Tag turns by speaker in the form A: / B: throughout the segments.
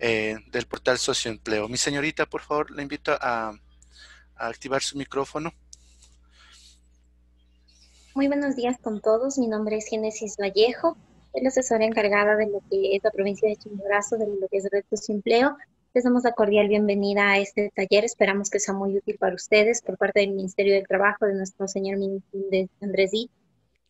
A: Eh, del portal Socioempleo. Mi señorita, por favor, le invito a, activar su micrófono.
B: Muy buenos días con todos. Mi nombre es Génesis Vallejo. Soy la asesora encargada de lo que es la provincia de Chimborazo, de lo que es Red Socioempleo. Les damos la cordial bienvenida a este taller. Esperamos que sea muy útil para ustedes por parte del Ministerio del Trabajo, de nuestro señor Andrés Díaz.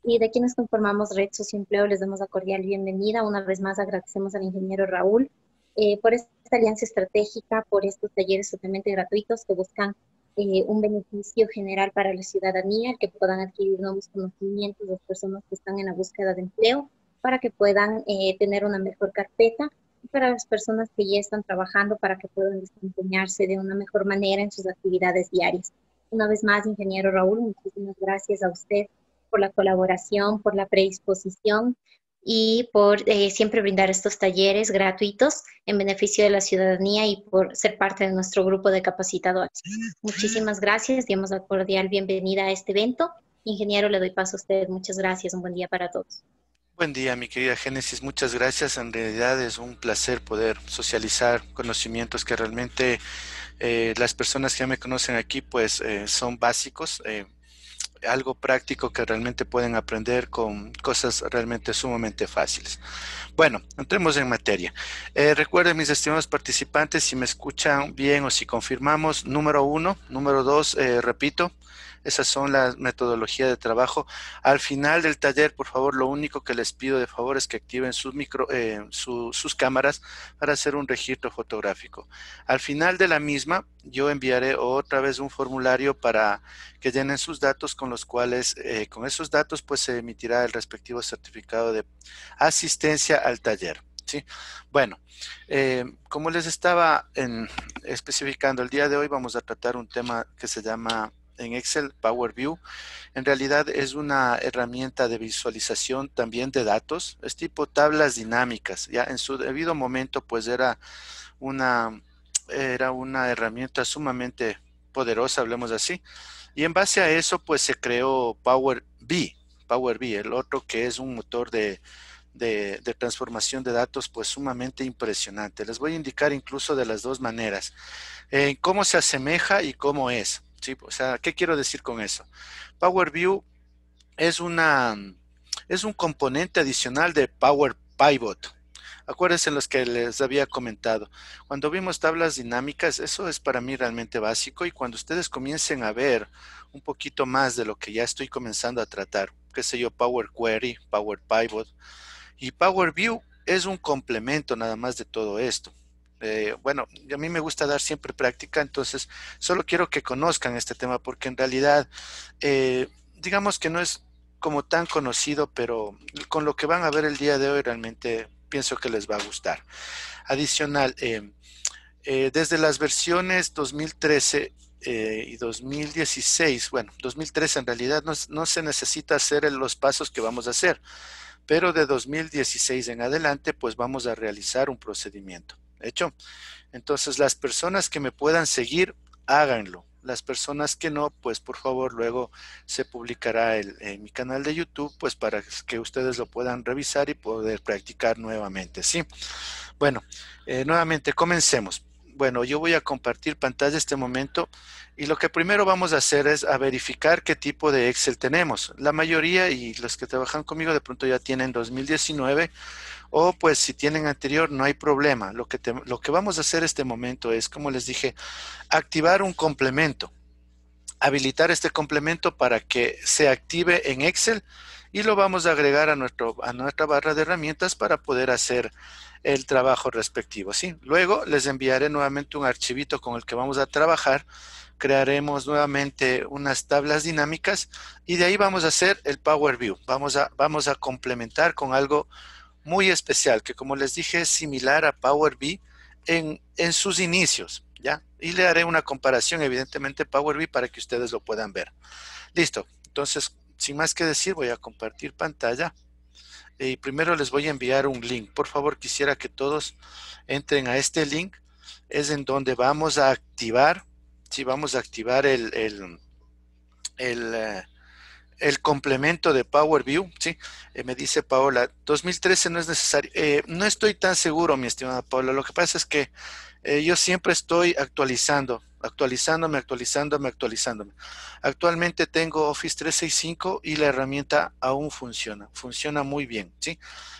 B: y de quienes conformamos Red Socioempleo. Les damos la cordial bienvenida. Una vez más agradecemos al ingeniero Raúl eh, por esta alianza estratégica, por estos talleres totalmente gratuitos que buscan eh, un beneficio general para la ciudadanía, que puedan adquirir nuevos conocimientos las personas que están en la búsqueda de empleo, para que puedan eh, tener una mejor carpeta y para las personas que ya están trabajando para que puedan desempeñarse de una mejor manera en sus actividades diarias. Una vez más, ingeniero Raúl, muchísimas gracias a usted por la colaboración, por la predisposición, y por eh, siempre brindar estos talleres gratuitos en beneficio de la ciudadanía y por ser parte de nuestro grupo de capacitadores. Muchísimas gracias, damos la cordial bienvenida a este evento. Ingeniero, le doy paso a usted. Muchas gracias, un buen día para todos.
A: Buen día, mi querida Génesis. Muchas gracias. En realidad es un placer poder socializar conocimientos que realmente eh, las personas que ya me conocen aquí pues eh, son básicos. Eh, algo práctico que realmente pueden aprender con cosas realmente sumamente fáciles. Bueno, entremos en materia. Eh, recuerden, mis estimados participantes, si me escuchan bien o si confirmamos, número uno, número dos, eh, repito, esas son las metodologías de trabajo. Al final del taller, por favor, lo único que les pido de favor es que activen sus, micro, eh, sus cámaras para hacer un registro fotográfico. Al final de la misma, yo enviaré otra vez un formulario para que llenen sus datos con los cuales, eh, con esos datos, pues se emitirá el respectivo certificado de asistencia al taller. ¿sí? Bueno, eh, como les estaba especificando, el día de hoy vamos a tratar un tema que se llama en Excel, Power View, en realidad es una herramienta de visualización también de datos, es tipo tablas dinámicas, ya en su debido momento pues era una, era una herramienta sumamente poderosa, hablemos así, y en base a eso pues se creó Power BI, Power BI, el otro que es un motor de, transformación de datos pues sumamente impresionante. Les voy a indicar incluso de las dos maneras, en eh, cómo se asemeja y cómo es. O sea, ¿qué quiero decir con eso? Power View es, una, es un componente adicional de Power Pivot. Acuérdense los que les había comentado. Cuando vimos tablas dinámicas, eso es para mí realmente básico y cuando ustedes comiencen a ver un poquito más de lo que ya estoy comenzando a tratar, qué sé yo, Power Query, Power Pivot y Power View es un complemento nada más de todo esto. Eh, bueno, a mí me gusta dar siempre práctica, entonces solo quiero que conozcan este tema porque en realidad, eh, digamos que no es como tan conocido, pero con lo que van a ver el día de hoy realmente pienso que les va a gustar. Adicional, eh, desde las versiones 2013 y 2016, bueno, 2013 en realidad no se necesita hacer los pasos que vamos a hacer, pero de 2016 en adelante pues vamos a realizar un procedimiento. ¿Hecho? Entonces, las personas que me puedan seguir, háganlo. Las personas que no, pues por favor, luego se publicará el, en mi canal de YouTube, pues para que ustedes lo puedan revisar y poder practicar nuevamente, ¿sí? Bueno, eh, nuevamente, comencemos. Bueno, yo voy a compartir pantalla este momento y lo que primero vamos a hacer es a verificar qué tipo de Excel tenemos. La mayoría y los que trabajan conmigo de pronto ya tienen 2019 o pues si tienen anterior no hay problema. Lo que, lo que vamos a hacer este momento es, como les dije, activar un complemento. Habilitar este complemento para que se active en Excel y lo vamos a agregar a, nuestro, a nuestra barra de herramientas para poder hacer el trabajo respectivo. ¿sí? Luego les enviaré nuevamente un archivito con el que vamos a trabajar. Crearemos nuevamente unas tablas dinámicas y de ahí vamos a hacer el Power View. Vamos a, vamos a complementar con algo muy especial que como les dije es similar a Power BI en, en sus inicios. ¿ya? Y le haré una comparación evidentemente Power BI para que ustedes lo puedan ver. Listo. Entonces sin más que decir, voy a compartir pantalla. Y primero les voy a enviar un link. Por favor, quisiera que todos entren a este link. Es en donde vamos a activar, si vamos a activar el, el, eh, complemento de Power View. Eh, me dice Paola, 2013 no es necesario. Eh, no estoy tan seguro, mi estimada Paola. Lo que pasa es que yo siempre estoy actualizando actualizándome, actualizándome, actualizándome. Actualmente tengo Office 365 y la herramienta aún funciona, funciona muy bien, ¿sí?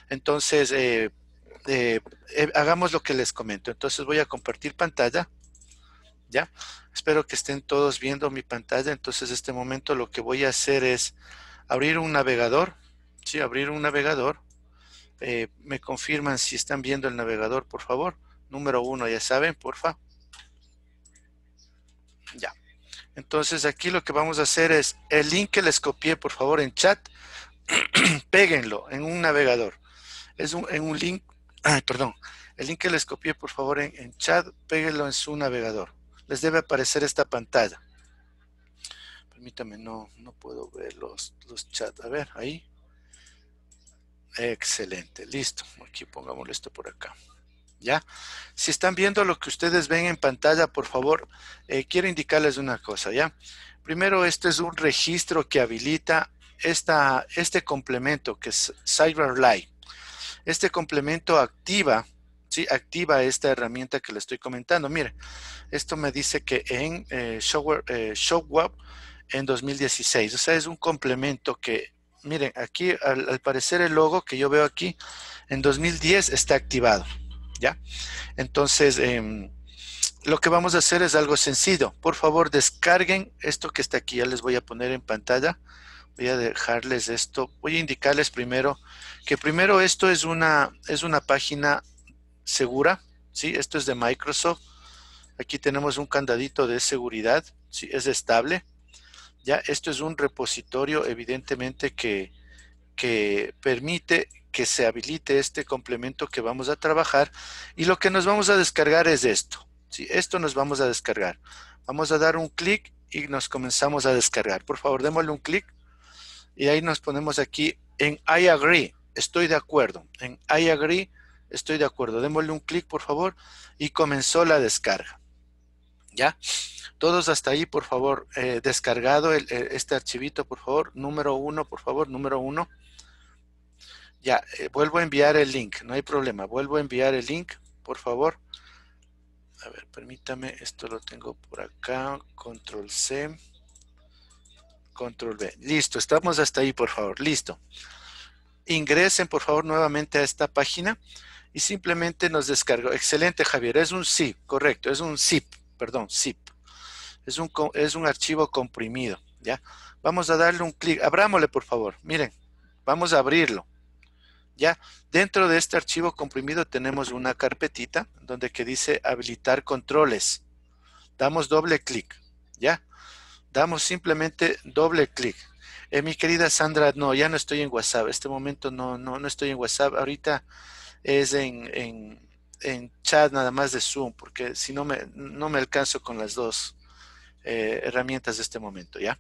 A: Entonces, eh, eh, eh, hagamos lo que les comento. Entonces voy a compartir pantalla, ¿ya? Espero que estén todos viendo mi pantalla. Entonces, en este momento lo que voy a hacer es abrir un navegador, ¿sí? Abrir un navegador. me confirman si están viendo el navegador, por favor. Número uno, ya saben, por favor. Ya. Entonces aquí lo que vamos a hacer es el link que les copié, por favor, en chat, péguenlo en un navegador. Es un, en un link, perdón, el link que les copié, por favor, en, chat, péguenlo en su navegador. Les debe aparecer esta pantalla. Permítame, no, no puedo ver los, los chats. A ver, ahí. Excelente, listo. Aquí pongámoslo esto por acá. ¿ya? Si están viendo lo que ustedes ven en pantalla, por favor, eh, quiero indicarles una cosa, ¿ya? Primero, este es un registro que habilita este complemento que es CyberLive. Este complemento activa, ¿sí? Activa esta herramienta que le estoy comentando. miren, esto me dice que en eh, eh Showweb en 2016, o sea, es un complemento que miren, aquí al, parecer el logo que yo veo aquí en 2010 está activado. ¿ya? Entonces, em, lo que vamos a hacer es algo sencillo. Por favor, descarguen esto que está aquí. Ya les voy a poner en pantalla. Voy a dejarles esto. Voy a indicarles primero que primero esto es una, es una página segura. ¿sí? Esto es de Microsoft. Aquí tenemos un candadito de seguridad. ¿sí? Es estable. Ya, esto es un repositorio evidentemente que, que permite que se habilite este complemento que vamos a trabajar y lo que nos vamos a descargar es esto. si, Esto nos vamos a descargar. Vamos a dar un clic y nos comenzamos a descargar. Por favor, démosle un clic y ahí nos ponemos aquí en I agree, estoy de acuerdo. En I agree, estoy de acuerdo. Démosle un clic, por favor, y comenzó la descarga. ¿Ya? Todos hasta ahí, por favor, eh, descargado eh, este archivito, por favor. Número uno, por favor, número uno. Ya, eh, vuelvo a enviar el link, no hay problema. Vuelvo a enviar el link, por favor. A ver, permítame, esto lo tengo por acá, control C, control B. Listo, estamos hasta ahí, por favor, listo. Ingresen, por favor, nuevamente a esta página y simplemente nos descargo. Excelente, Javier, es un zip, correcto, es un zip, perdón, zip. Es un, es un archivo comprimido, ¿ya? Vamos a darle un clic, abrámosle, por favor, miren, vamos a abrirlo. Ya, dentro de este archivo comprimido tenemos una carpetita donde que dice habilitar controles. Damos doble clic, ¿ya? Damos simplemente doble clic. Eh, mi querida Sandra, no, ya no estoy en WhatsApp. Este momento no, no, no estoy en WhatsApp. Ahorita es en, en, en chat nada más de Zoom, porque si no me, no me alcanzo con las dos eh, herramientas de este momento, ¿ya?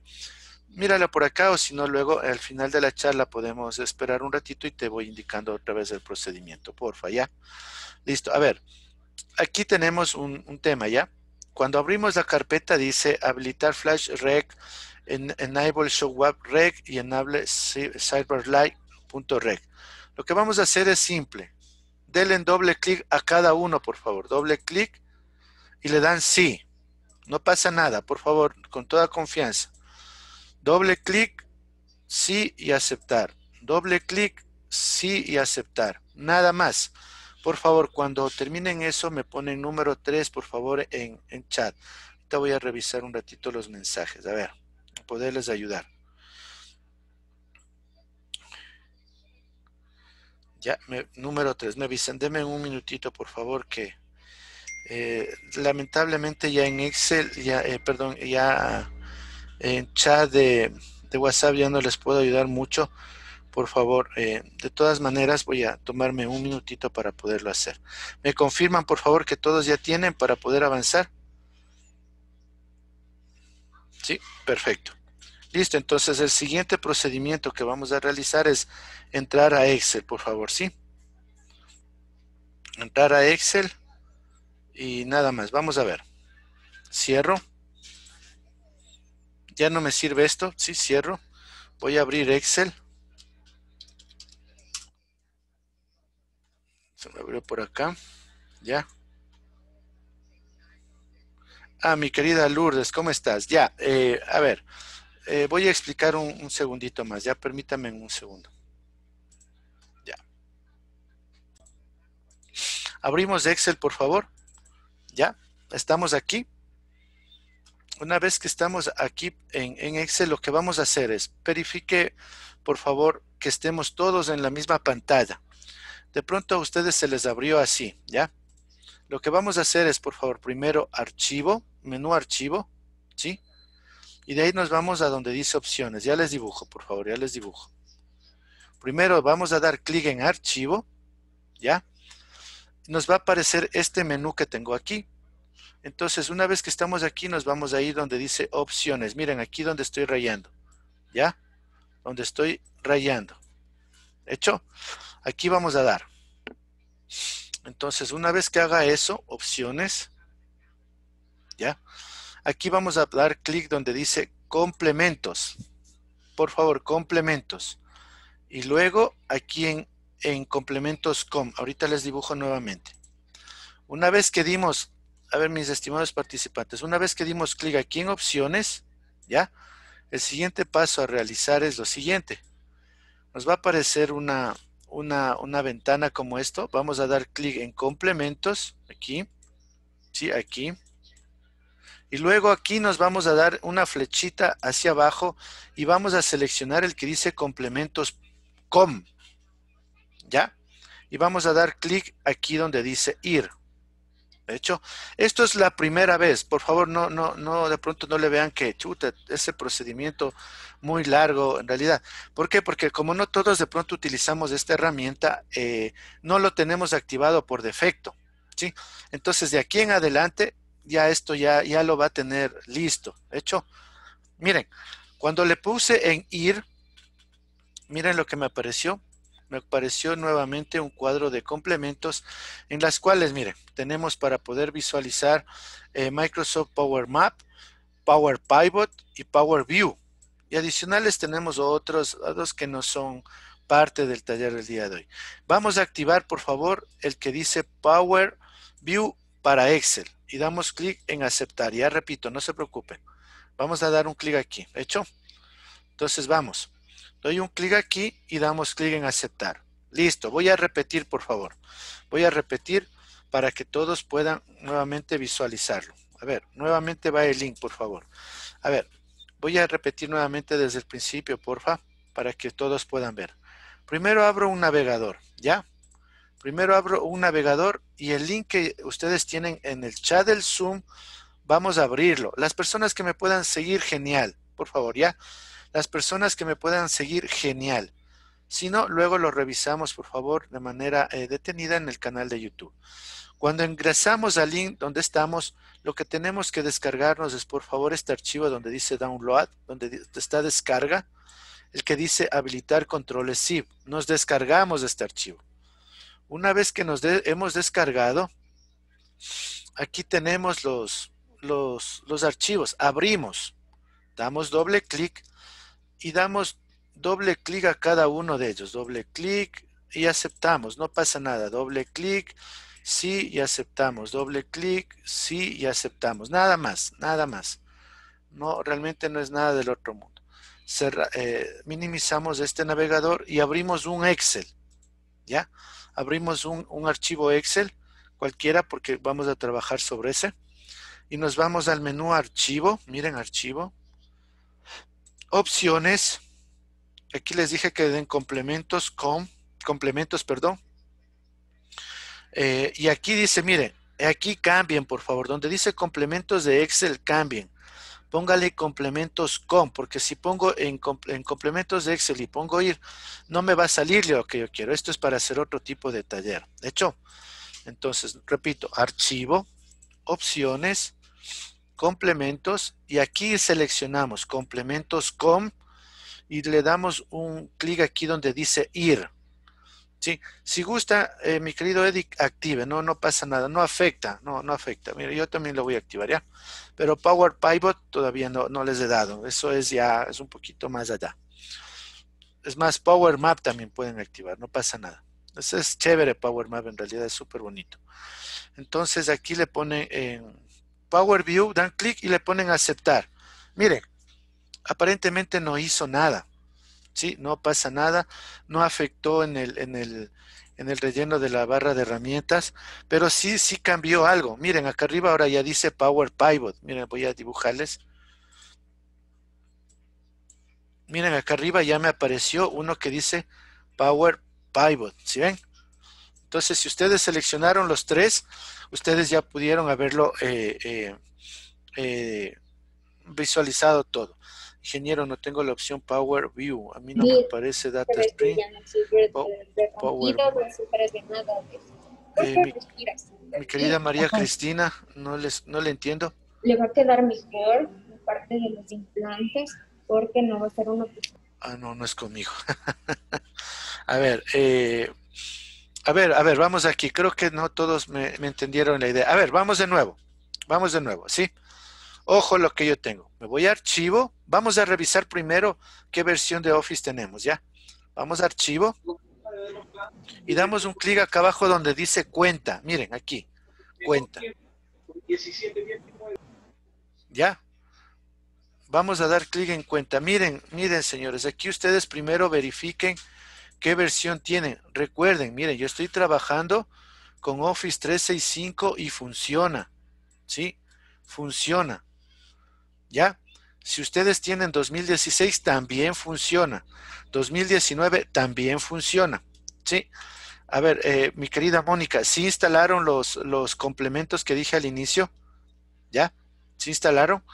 A: mírala por acá o si no luego al final de la charla podemos esperar un ratito y te voy indicando otra vez el procedimiento, porfa, ¿ya? Listo, a ver, aquí tenemos un, tema, ¿ya? Cuando abrimos la carpeta dice habilitar Flash reg en, Enable Show Web reg y Enable reg, Lo que vamos a hacer es simple. Denle doble clic a cada uno, por favor. Doble clic y le dan sí. No pasa nada, por favor, con toda confianza. Doble clic, sí y aceptar. Doble clic, sí y aceptar. Nada más. Por favor, cuando terminen eso, me ponen número 3, por favor, en, chat. Ahorita voy a revisar un ratito los mensajes. A ver, poderles ayudar. Ya, número 3, me avisan, denme un minutito por favor que eh, lamentablemente ya en Excel, ya, eh, perdón, ya en chat de, WhatsApp ya no les puedo ayudar mucho. Por favor, eh, de todas maneras voy a tomarme un minutito para poderlo hacer. ¿Me confirman, por favor, que todos ya tienen para poder avanzar? Sí, perfecto. Listo, entonces el siguiente procedimiento que vamos a realizar es entrar a Excel, por favor, ¿sí? Entrar a Excel y nada más. Vamos a ver. Cierro ya no me sirve esto, sí, cierro, voy a abrir Excel. Se me abrió por acá, ya. Ah, mi querida Lourdes, ¿cómo estás? Ya, eh, a ver, eh, voy a explicar un, un segundito más, ya permítame un segundo. Ya. Abrimos Excel, por favor. Ya, estamos aquí una vez que estamos aquí en, Excel, lo que vamos a hacer es, verifique, por favor, que estemos todos en la misma pantalla. De pronto a ustedes se les abrió así, ¿ya? Lo que vamos a hacer es, por favor, primero archivo, menú archivo, ¿sí? Y de ahí nos vamos a donde dice opciones. Ya les dibujo, por favor, ya les dibujo. Primero vamos a dar clic en archivo, ¿ya? Nos va a aparecer este menú que tengo aquí, entonces, una vez que estamos aquí, nos vamos a ir donde dice opciones. Miren, aquí donde estoy rayando. ¿Ya? Donde estoy rayando. ¿Hecho? Aquí vamos a dar. Entonces, una vez que haga eso, opciones. ¿Ya? Aquí vamos a dar clic donde dice complementos. Por favor, complementos. Y luego aquí en, en complementos com. Ahorita les dibujo nuevamente. Una vez que dimos a ver, mis estimados participantes, una vez que dimos clic aquí en opciones, ¿ya? El siguiente paso a realizar es lo siguiente. Nos va a aparecer una, ventana como esto. Vamos a dar clic en complementos, aquí, ¿sí? Aquí. Y luego aquí nos vamos a dar una flechita hacia abajo y vamos a seleccionar el que dice complementos com, ¿ya? Y vamos a dar clic aquí donde dice ir, hecho, esto es la primera vez. Por favor, no, no, no, de pronto no le vean que chuta, ese procedimiento muy largo en realidad. ¿Por qué? Porque como no todos de pronto utilizamos esta herramienta, eh, no lo tenemos activado por defecto. ¿sí? Entonces, de aquí en adelante, ya esto ya, ya lo va a tener listo. hecho, miren, cuando le puse en ir, miren lo que me apareció me apareció nuevamente un cuadro de complementos en las cuales, miren, tenemos para poder visualizar eh, Microsoft Power Map, Power Pivot y Power View. Y adicionales tenemos otros datos que no son parte del taller del día de hoy. Vamos a activar, por favor, el que dice Power View para Excel y damos clic en aceptar. Ya repito, no se preocupen. Vamos a dar un clic aquí. ¿Hecho? Entonces, vamos. Doy un clic aquí y damos clic en aceptar. Listo, voy a repetir por favor. Voy a repetir para que todos puedan nuevamente visualizarlo. A ver, nuevamente va el link por favor. A ver, voy a repetir nuevamente desde el principio porfa para que todos puedan ver. Primero abro un navegador, ¿ya? Primero abro un navegador y el link que ustedes tienen en el chat del Zoom, vamos a abrirlo. Las personas que me puedan seguir, genial, por favor, ¿ya? Las personas que me puedan seguir, genial. Si no, luego lo revisamos, por favor, de manera eh, detenida en el canal de YouTube. Cuando ingresamos al link donde estamos, lo que tenemos que descargarnos es, por favor, este archivo donde dice download, donde está descarga, el que dice habilitar controles SIP. Nos descargamos este archivo. Una vez que nos hemos descargado, aquí tenemos los, los, los archivos. Abrimos, damos doble clic, y damos doble clic a cada uno de ellos. Doble clic y aceptamos. No pasa nada. Doble clic, sí y aceptamos. Doble clic, sí y aceptamos. Nada más, nada más. No, realmente no es nada del otro mundo. Eh, minimizamos este navegador y abrimos un Excel. ¿Ya? Abrimos un, un archivo Excel cualquiera porque vamos a trabajar sobre ese. Y nos vamos al menú archivo. Miren archivo opciones. Aquí les dije que den complementos con complementos, perdón. Eh, y aquí dice, miren, aquí cambien, por favor. Donde dice complementos de Excel, cambien. Póngale complementos con, porque si pongo en, complementos de Excel y pongo ir, no me va a salir lo que yo quiero. Esto es para hacer otro tipo de taller. De ¿Hecho? Entonces, repito, archivo, opciones, complementos y aquí seleccionamos complementos com y le damos un clic aquí donde dice ir. Si gusta, eh, mi querido Eddie, active, no, no pasa nada, no afecta, no, no afecta. Mira, yo también lo voy a activar ya. Pero Power Pivot todavía no, no les he dado, eso es ya, es un poquito más allá. Es más, Power Map también pueden activar, no pasa nada. Eso es chévere Power Map, en realidad es súper bonito. Entonces aquí le pone... En Power View, dan clic y le ponen aceptar. Miren, aparentemente no hizo nada. ¿sí? No pasa nada, no afectó en el, relleno de la barra de herramientas, pero sí, sí cambió algo. Miren, acá arriba ahora ya dice Power Pivot. Miren, voy a dibujarles. Miren, acá arriba ya me apareció uno que dice Power Pivot. ¿Sí ven? Entonces, si ustedes seleccionaron los tres, ustedes ya pudieron haberlo eh, eh, eh, visualizado todo. Ingeniero, no tengo la opción Power View. A mí no me parece Data Stream. Power mi, querida María Cristina, no, les, no le entiendo.
B: Le va a quedar mejor la parte de los implantes porque no va a ser una...
A: Ah, no, no es conmigo. a ver, eh, a ver, a ver, vamos aquí. Creo que no todos me, entendieron la idea. A ver, vamos de nuevo. Vamos de nuevo, ¿sí? Ojo lo que yo tengo. Me voy a archivo. Vamos a revisar primero qué versión de Office tenemos, ¿ya? Vamos a archivo. Y damos un clic acá abajo donde dice cuenta. Miren, aquí. Cuenta. ¿Ya? Vamos a dar clic en cuenta. Miren, miren, señores. Aquí ustedes primero verifiquen qué versión tienen. Recuerden, miren, yo estoy trabajando con Office 365 y funciona, ¿sí? Funciona, ¿ya? Si ustedes tienen 2016, también funciona. 2019, también funciona, ¿sí? A ver, eh, mi querida Mónica, ¿sí instalaron los, los complementos que dije al inicio? ¿Ya? ¿Sí instalaron?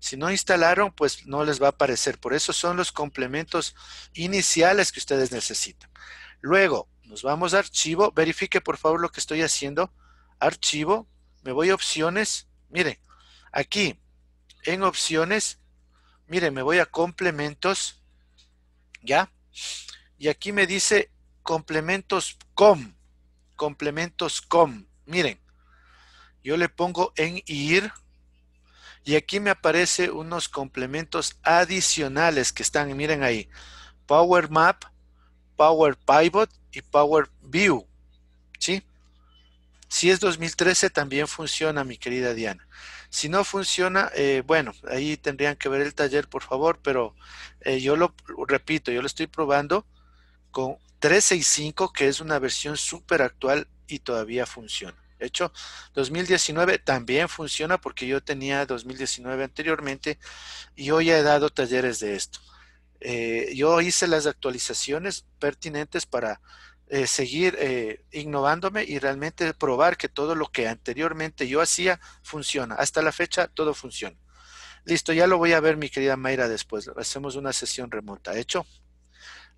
A: Si no instalaron, pues no les va a aparecer. Por eso son los complementos iniciales que ustedes necesitan. Luego, nos vamos a archivo. Verifique por favor lo que estoy haciendo. Archivo. Me voy a opciones. Miren, aquí en opciones. Miren, me voy a complementos. ¿Ya? Y aquí me dice complementos com. Complementos com. Miren, yo le pongo en ir y aquí me aparece unos complementos adicionales que están, miren ahí, Power Map, Power Pivot y Power View. ¿Sí? Si es 2013 también funciona, mi querida Diana. Si no funciona, eh, bueno, ahí tendrían que ver el taller, por favor, pero eh, yo lo repito, yo lo estoy probando con 365, que es una versión súper actual y todavía funciona hecho, 2019 también funciona porque yo tenía 2019 anteriormente y hoy he dado talleres de esto. Eh, yo hice las actualizaciones pertinentes para eh, seguir eh, innovándome y realmente probar que todo lo que anteriormente yo hacía funciona. Hasta la fecha todo funciona. Listo, ya lo voy a ver mi querida Mayra después. Hacemos una sesión remota. ¿Hecho?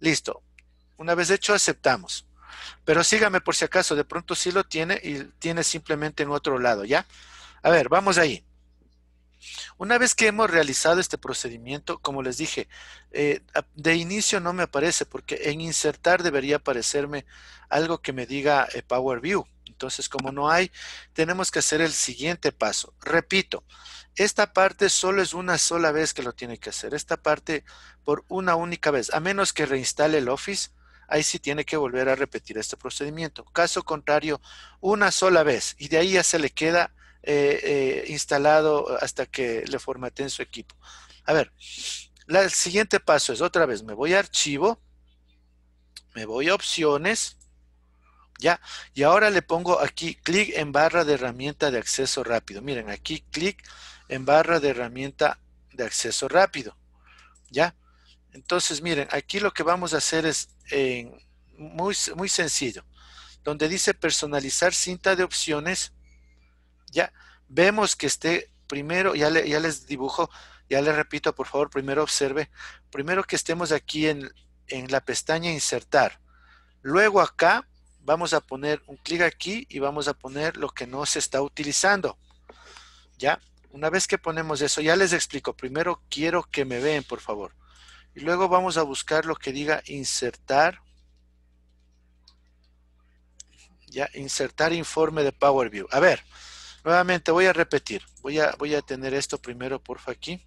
A: Listo. Una vez hecho, aceptamos. Pero sígame por si acaso, de pronto sí lo tiene y tiene simplemente en otro lado, ¿ya? A ver, vamos ahí. Una vez que hemos realizado este procedimiento, como les dije, eh, de inicio no me aparece porque en insertar debería aparecerme algo que me diga eh, Power View. Entonces, como no hay, tenemos que hacer el siguiente paso. Repito, esta parte solo es una sola vez que lo tiene que hacer. Esta parte por una única vez, a menos que reinstale el Office ahí sí tiene que volver a repetir este procedimiento. Caso contrario, una sola vez y de ahí ya se le queda eh, eh, instalado hasta que le formateen su equipo. A ver, el siguiente paso es otra vez, me voy a archivo, me voy a opciones, ya, y ahora le pongo aquí clic en barra de herramienta de acceso rápido. Miren, aquí clic en barra de herramienta de acceso rápido, ya. Entonces, miren, aquí lo que vamos a hacer es muy, muy sencillo, donde dice personalizar cinta de opciones, ya vemos que esté primero, ya, ya les dibujo, ya les repito, por favor, primero observe, primero que estemos aquí en, en la pestaña insertar, luego acá vamos a poner un clic aquí y vamos a poner lo que no se está utilizando. ¿Ya? Una vez que ponemos eso, ya les explico. Primero quiero que me vean, por favor. Y luego vamos a buscar lo que diga insertar. Ya, insertar informe de Power View. A ver, nuevamente voy a repetir. Voy a, voy a tener esto primero, porfa, aquí.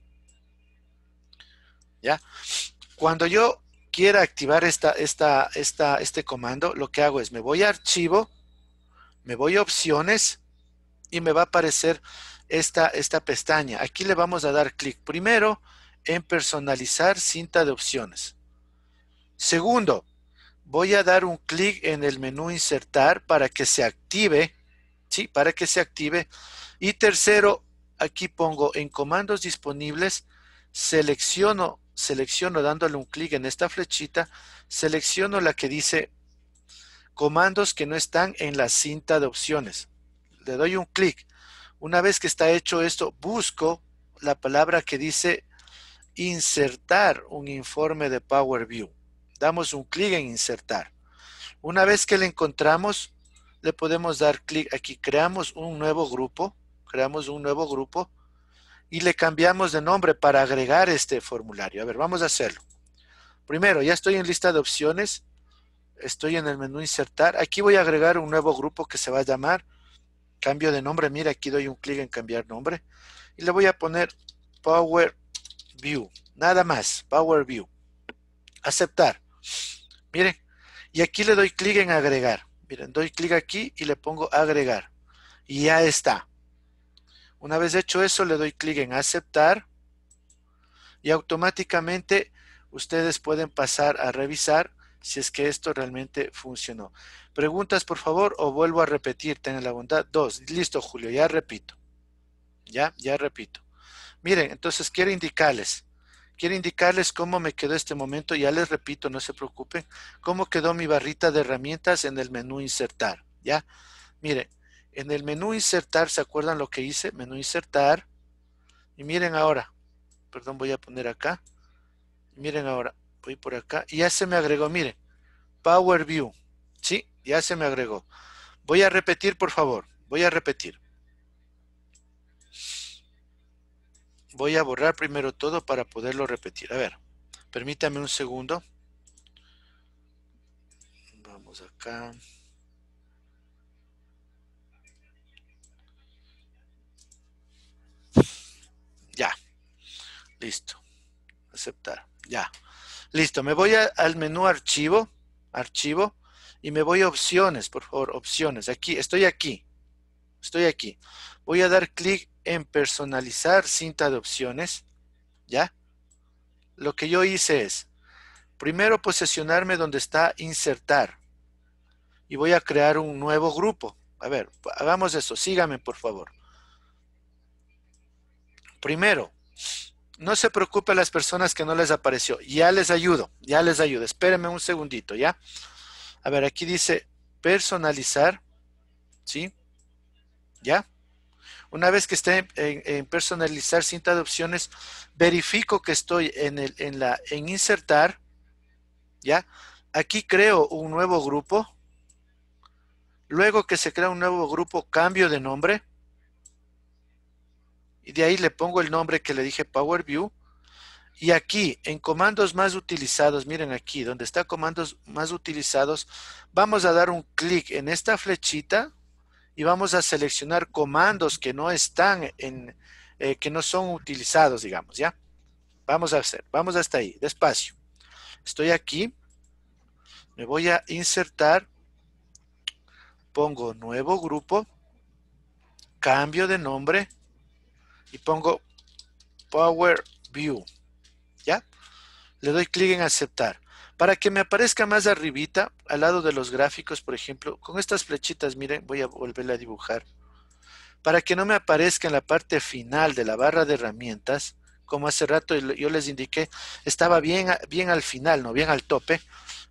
A: Ya. Cuando yo quiera activar esta, esta, esta, este comando, lo que hago es me voy a archivo, me voy a opciones y me va a aparecer esta, esta pestaña. Aquí le vamos a dar clic Primero en personalizar cinta de opciones. Segundo, voy a dar un clic en el menú insertar para que se active, ¿sí? Para que se active. Y tercero, aquí pongo en comandos disponibles, selecciono, selecciono dándole un clic en esta flechita, selecciono la que dice comandos que no están en la cinta de opciones. Le doy un clic. Una vez que está hecho esto, busco la palabra que dice insertar un informe de Power View. Damos un clic en insertar. Una vez que le encontramos, le podemos dar clic aquí. Creamos un nuevo grupo. Creamos un nuevo grupo. Y le cambiamos de nombre para agregar este formulario. A ver, vamos a hacerlo. Primero, ya estoy en lista de opciones. Estoy en el menú insertar. Aquí voy a agregar un nuevo grupo que se va a llamar cambio de nombre. Mira, aquí doy un clic en cambiar nombre. Y le voy a poner Power View. Nada más. Power View. Aceptar. Miren. Y aquí le doy clic en agregar. Miren, doy clic aquí y le pongo agregar. Y ya está. Una vez hecho eso, le doy clic en aceptar. Y automáticamente ustedes pueden pasar a revisar si es que esto realmente funcionó. Preguntas, por favor, o vuelvo a repetir, tengan la bondad. Dos, listo, Julio, ya repito. Ya, ya repito. Miren, entonces quiero indicarles, quiero indicarles cómo me quedó este momento. Ya les repito, no se preocupen, cómo quedó mi barrita de herramientas en el menú insertar. ¿Ya? Miren, en el menú insertar, ¿se acuerdan lo que hice? Menú insertar. Y miren ahora, perdón, voy a poner acá. Miren ahora, voy por acá. Y ya se me agregó, miren, Power View. Sí, ya se me agregó. Voy a repetir, por favor. Voy a repetir. Voy a borrar primero todo para poderlo repetir. A ver, permítame un segundo. Vamos acá. Ya. Listo. Aceptar. Ya. Listo. Me voy al menú archivo. Archivo. Y me voy a opciones, por favor. Opciones. Aquí. Estoy aquí. Estoy aquí. Voy a dar clic en personalizar cinta de opciones, ¿ya? Lo que yo hice es, primero posicionarme donde está insertar y voy a crear un nuevo grupo. A ver, hagamos eso, sígame por favor. Primero, no se preocupe las personas que no les apareció. Ya les ayudo, ya les ayudo. Espérenme un segundito, ¿ya? A ver, aquí dice personalizar, ¿sí? ¿Ya? Una vez que esté en, personalizar cinta de opciones, verifico que estoy en, la, en insertar, ¿ya? Aquí creo un nuevo grupo. Luego que se crea un nuevo grupo, cambio de nombre. Y de ahí le pongo el nombre que le dije Power View. Y aquí, en comandos más utilizados, miren aquí, donde está comandos más utilizados, vamos a dar un clic en esta flechita, y vamos a seleccionar comandos que no están en, eh, que no son utilizados, digamos, ¿ya? Vamos a hacer, vamos hasta ahí, despacio. Estoy aquí, me voy a insertar, pongo nuevo grupo, cambio de nombre y pongo Power View, ¿ya? Le doy clic en aceptar. Para que me aparezca más arribita, al lado de los gráficos, por ejemplo, con estas flechitas, miren, voy a volverle a dibujar. Para que no me aparezca en la parte final de la barra de herramientas, como hace rato yo les indiqué, estaba bien, bien al final, no bien al tope.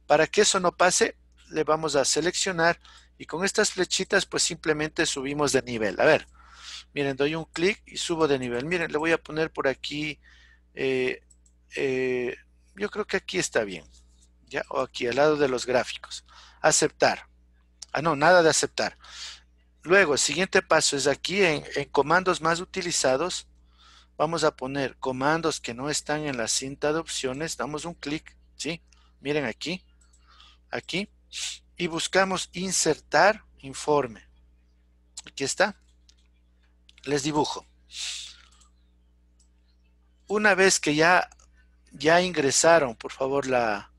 A: Para que eso no pase, le vamos a seleccionar y con estas flechitas pues simplemente subimos de nivel. A ver, miren, doy un clic y subo de nivel. Miren, le voy a poner por aquí, eh, eh, yo creo que aquí está bien. O aquí al lado de los gráficos. Aceptar. Ah, no, nada de aceptar. Luego, el siguiente paso es aquí en, comandos más utilizados. Vamos a poner comandos que no están en la cinta de opciones. Damos un clic, ¿sí? Miren aquí, aquí. Y buscamos insertar informe. Aquí está. Les dibujo. Una vez que ya, ya ingresaron, por favor, la,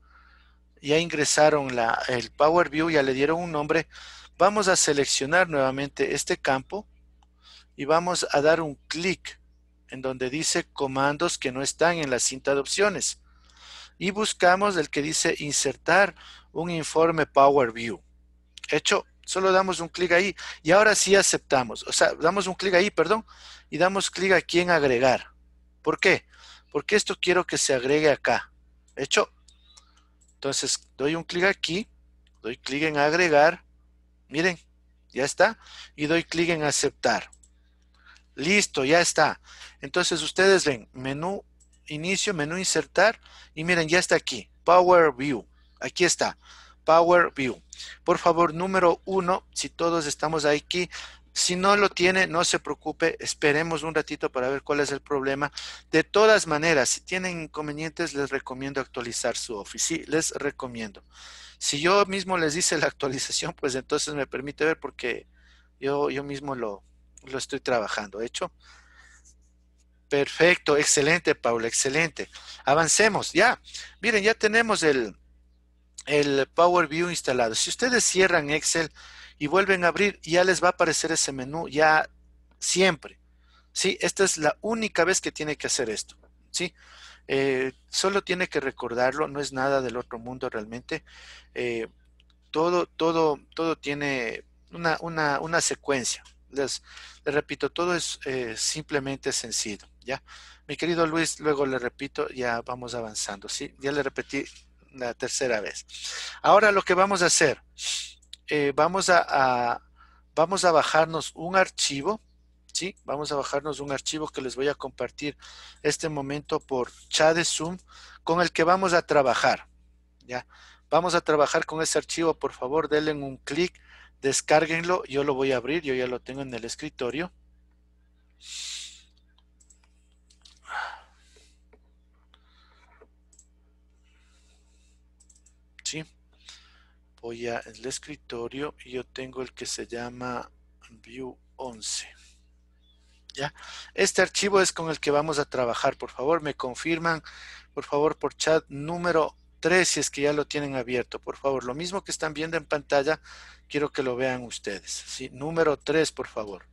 A: ya ingresaron el Power View, ya le dieron un nombre. Vamos a seleccionar nuevamente este campo y vamos a dar un clic en donde dice comandos que no están en la cinta de opciones. Y buscamos el que dice insertar un informe Power View. Hecho, solo damos un clic ahí y ahora sí aceptamos. O sea, damos un clic ahí, perdón, y damos clic aquí en agregar. ¿Por qué? Porque esto quiero que se agregue acá. Hecho, entonces, doy un clic aquí, doy clic en agregar, miren, ya está, y doy clic en aceptar. Listo, ya está. Entonces, ustedes ven, menú inicio, menú insertar, y miren, ya está aquí, Power View. Aquí está, Power View. Por favor, número uno, si todos estamos aquí, si no lo tiene, no se preocupe, esperemos un ratito para ver cuál es el problema. De todas maneras, si tienen inconvenientes, les recomiendo actualizar su Office. les recomiendo. Si yo mismo les hice la actualización, pues entonces me permite ver porque yo, yo mismo lo, lo estoy trabajando. ¿Hecho? Perfecto, excelente, Paula, excelente. Avancemos, ya. Miren, ya tenemos el, el Power View instalado. Si ustedes cierran Excel, y vuelven a abrir, ya les va a aparecer ese menú ya siempre. ¿Sí? Esta es la única vez que tiene que hacer esto. ¿Sí? Eh, solo tiene que recordarlo, no es nada del otro mundo realmente. Eh, todo, todo, todo tiene una, una, una secuencia. Les, repito, todo es eh, simplemente sencillo, ¿ya? Mi querido Luis, luego le repito, ya vamos avanzando, ¿sí? Ya le repetí la tercera vez. Ahora lo que vamos a hacer eh, vamos, a, vamos a bajarnos un archivo, ¿sí? Vamos a bajarnos un archivo que les voy a compartir este momento por chat de Zoom con el que vamos a trabajar, ¿ya? Vamos a trabajar con ese archivo, por favor, denle un clic, descárguenlo, yo lo voy a abrir, yo ya lo tengo en el escritorio. voy a el escritorio y yo tengo el que se llama view 11. ¿Ya? Este archivo es con el que vamos a trabajar. Por favor, me confirman, por favor, por chat número 3, si es que ya lo tienen abierto. Por favor, lo mismo que están viendo en pantalla, quiero que lo vean ustedes. ¿sí? Número 3, por favor.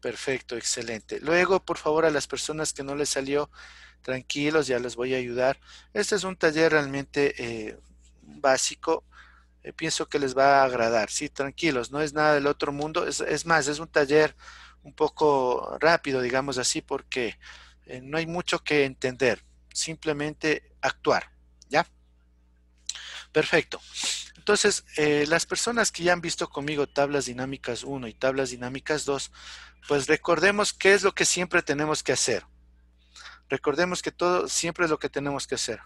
A: Perfecto, excelente. Luego, por favor, a las personas que no les salió, tranquilos, ya les voy a ayudar. Este es un taller realmente eh, básico. Eh, pienso que les va a agradar. Sí, tranquilos, no es nada del otro mundo. Es, más, es un taller un poco rápido, digamos así, porque eh, no hay mucho que entender. Simplemente actuar, ¿ya? Perfecto. Entonces, eh, las personas que ya han visto conmigo tablas dinámicas 1 y tablas dinámicas 2, pues recordemos qué es lo que siempre tenemos que hacer. Recordemos que todo siempre es lo que tenemos que hacer.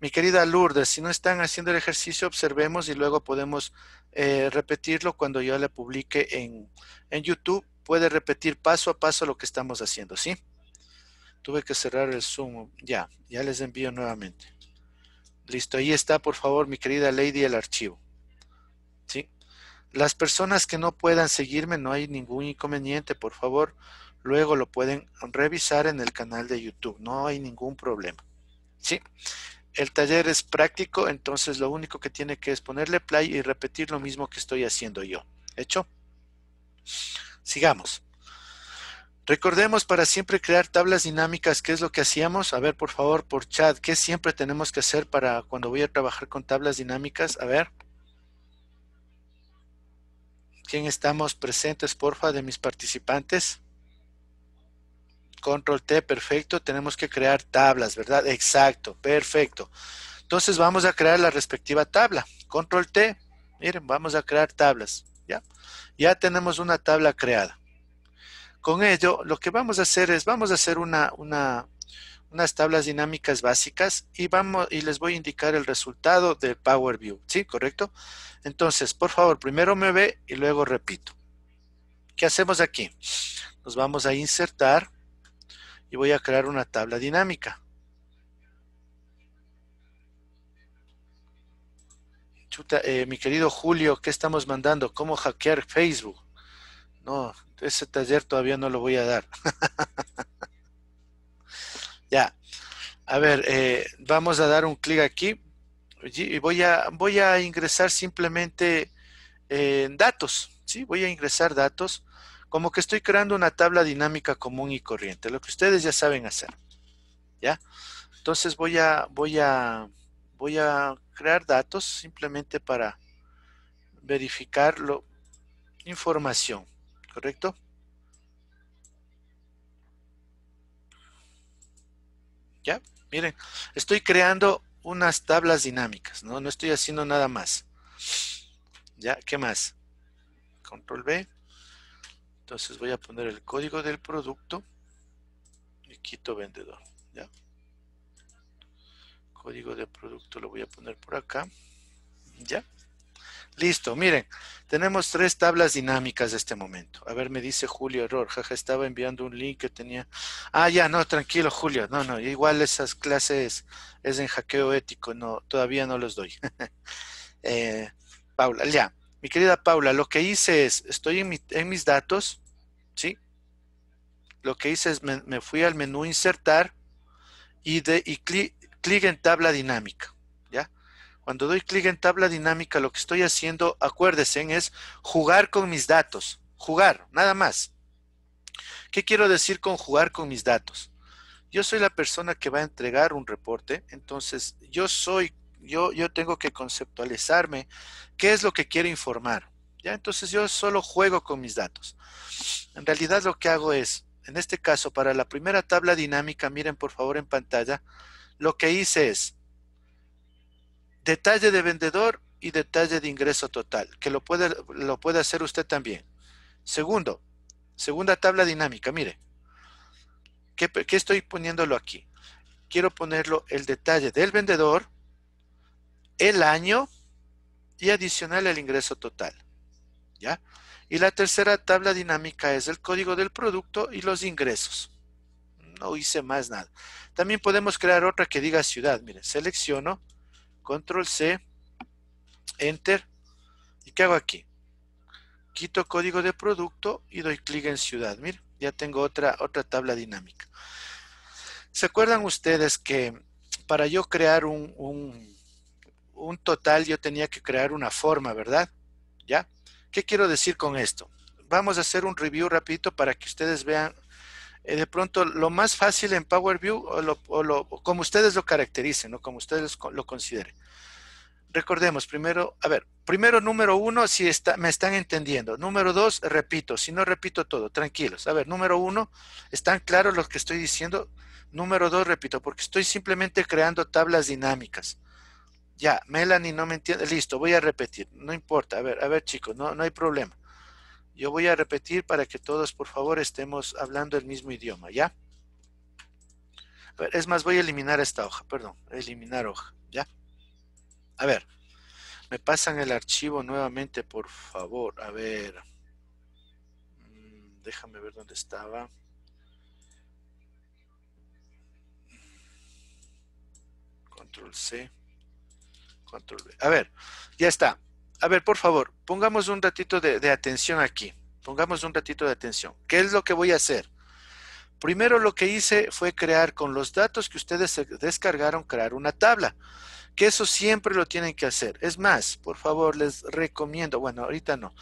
A: Mi querida Lourdes, si no están haciendo el ejercicio, observemos y luego podemos eh, repetirlo cuando yo le publique en, YouTube. Puede repetir paso a paso lo que estamos haciendo, ¿sí? Tuve que cerrar el Zoom. Ya, ya les envío nuevamente. Listo, ahí está, por favor, mi querida Lady, el archivo. ¿Sí? Las personas que no puedan seguirme, no hay ningún inconveniente, por favor, luego lo pueden revisar en el canal de YouTube, no hay ningún problema. ¿Sí? El taller es práctico, entonces lo único que tiene que es ponerle play y repetir lo mismo que estoy haciendo yo. ¿Hecho? Sigamos. Recordemos para siempre crear tablas dinámicas, ¿qué es lo que hacíamos? A ver, por favor, por chat, ¿qué siempre tenemos que hacer para cuando voy a trabajar con tablas dinámicas? A ver. ¿Quién estamos presentes, porfa, de mis participantes? control T, perfecto, tenemos que crear tablas, ¿verdad? Exacto, perfecto. Entonces vamos a crear la respectiva tabla, control T, miren, vamos a crear tablas, ¿ya? Ya tenemos una tabla creada. Con ello, lo que vamos a hacer es, vamos a hacer una, unas tablas dinámicas básicas y, vamos, y les voy a indicar el resultado de Power View, ¿sí? ¿Correcto? Entonces, por favor, primero me ve y luego repito. ¿Qué hacemos aquí? Nos vamos a insertar y voy a crear una tabla dinámica. Eh, mi querido Julio, ¿qué estamos mandando? ¿Cómo hackear Facebook? No, ese taller todavía no lo voy a dar. ya. A ver, eh, vamos a dar un clic aquí y voy a, voy a ingresar simplemente eh, en datos. ¿sí? Voy a ingresar datos como que estoy creando una tabla dinámica común y corriente, lo que ustedes ya saben hacer. ¿Ya? Entonces voy a, voy a, voy a crear datos simplemente para verificar información, ¿correcto? ¿Ya? Miren, estoy creando unas tablas dinámicas, ¿no? No estoy haciendo nada más. ¿Ya? ¿Qué más? Control B. Entonces voy a poner el código del producto y quito vendedor. ¿ya? Código de producto lo voy a poner por acá. ¿Ya? Listo, miren, tenemos tres tablas dinámicas de este momento. A ver, me dice Julio error, jaja, estaba enviando un link que tenía. Ah, ya, no, tranquilo, Julio, no, no, igual esas clases es en hackeo ético, no, todavía no los doy. Eh, Paula, ya, mi querida Paula, lo que hice es, estoy en, mis datos, ¿sí? Lo que hice es, me, fui al menú insertar y, de, y clic clic en tabla dinámica. ¿ya? Cuando doy clic en tabla dinámica, lo que estoy haciendo, acuérdense, es jugar con mis datos. Jugar, nada más. ¿Qué quiero decir con jugar con mis datos? Yo soy la persona que va a entregar un reporte, entonces yo soy yo, tengo que conceptualizarme qué es lo que quiero informar. ¿ya? Entonces yo solo juego con mis datos. En realidad lo que hago es, en este caso, para la primera tabla dinámica, miren por favor en pantalla, lo que hice es detalle de vendedor y detalle de ingreso total, que lo puede, lo puede hacer usted también. Segundo, segunda tabla dinámica, mire. ¿Qué, qué estoy poniéndolo aquí? Quiero ponerlo el detalle del vendedor el año y adicional el ingreso total. ¿Ya? Y la tercera tabla dinámica es el código del producto y los ingresos. No hice más nada. También podemos crear otra que diga ciudad. Mire, selecciono, control C, enter. ¿Y qué hago aquí? Quito código de producto y doy clic en ciudad. Miren, ya tengo otra, otra tabla dinámica. ¿Se acuerdan ustedes que para yo crear un un total yo tenía que crear una forma, ¿verdad? ¿Ya? ¿Qué quiero decir con esto? Vamos a hacer un review rapidito para que ustedes vean eh, de pronto lo más fácil en Power View o, lo, como ustedes lo caractericen, o ¿no? como ustedes lo consideren. Recordemos, primero, a ver, primero número uno, si me están entendiendo. Número dos, repito, si no repito todo, tranquilos. A ver, número uno, ¿están claros lo que estoy diciendo? Número dos, repito, porque estoy simplemente creando tablas dinámicas. Ya, Melanie no me entiende. Listo, voy a repetir. No importa. A ver, a ver, chicos, no, no hay problema. Yo voy a repetir para que todos, por favor, estemos hablando el mismo idioma, ¿ya? A ver, es más, voy a eliminar esta hoja, perdón, eliminar hoja, ¿ya? A ver, me pasan el archivo nuevamente, por favor. A ver, mm, déjame ver dónde estaba. Control C. A ver, ya está. A ver, por favor, pongamos un ratito de, de atención aquí. Pongamos un ratito de atención. ¿Qué es lo que voy a hacer? Primero lo que hice fue crear con los datos que ustedes descargaron, crear una tabla que eso siempre lo tienen que hacer. Es más, por favor, les recomiendo, bueno, ahorita no,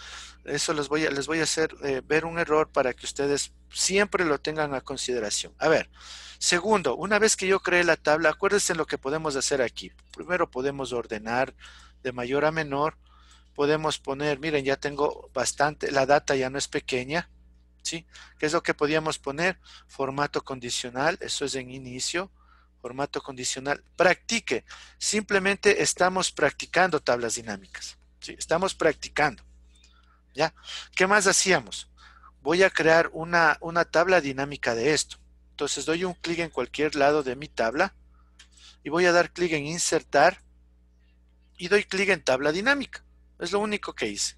A: eso les voy a, les voy a hacer eh, ver un error para que ustedes siempre lo tengan a consideración. A ver, segundo, una vez que yo creé la tabla, acuérdense en lo que podemos hacer aquí. Primero podemos ordenar de mayor a menor, podemos poner, miren, ya tengo bastante, la data ya no es pequeña, ¿sí? ¿Qué es lo que podíamos poner? Formato condicional, eso es en inicio, formato condicional, practique. Simplemente estamos practicando tablas dinámicas. Estamos practicando. ¿Ya? ¿Qué más hacíamos? Voy a crear una, una tabla dinámica de esto. Entonces doy un clic en cualquier lado de mi tabla y voy a dar clic en insertar y doy clic en tabla dinámica. Es lo único que hice.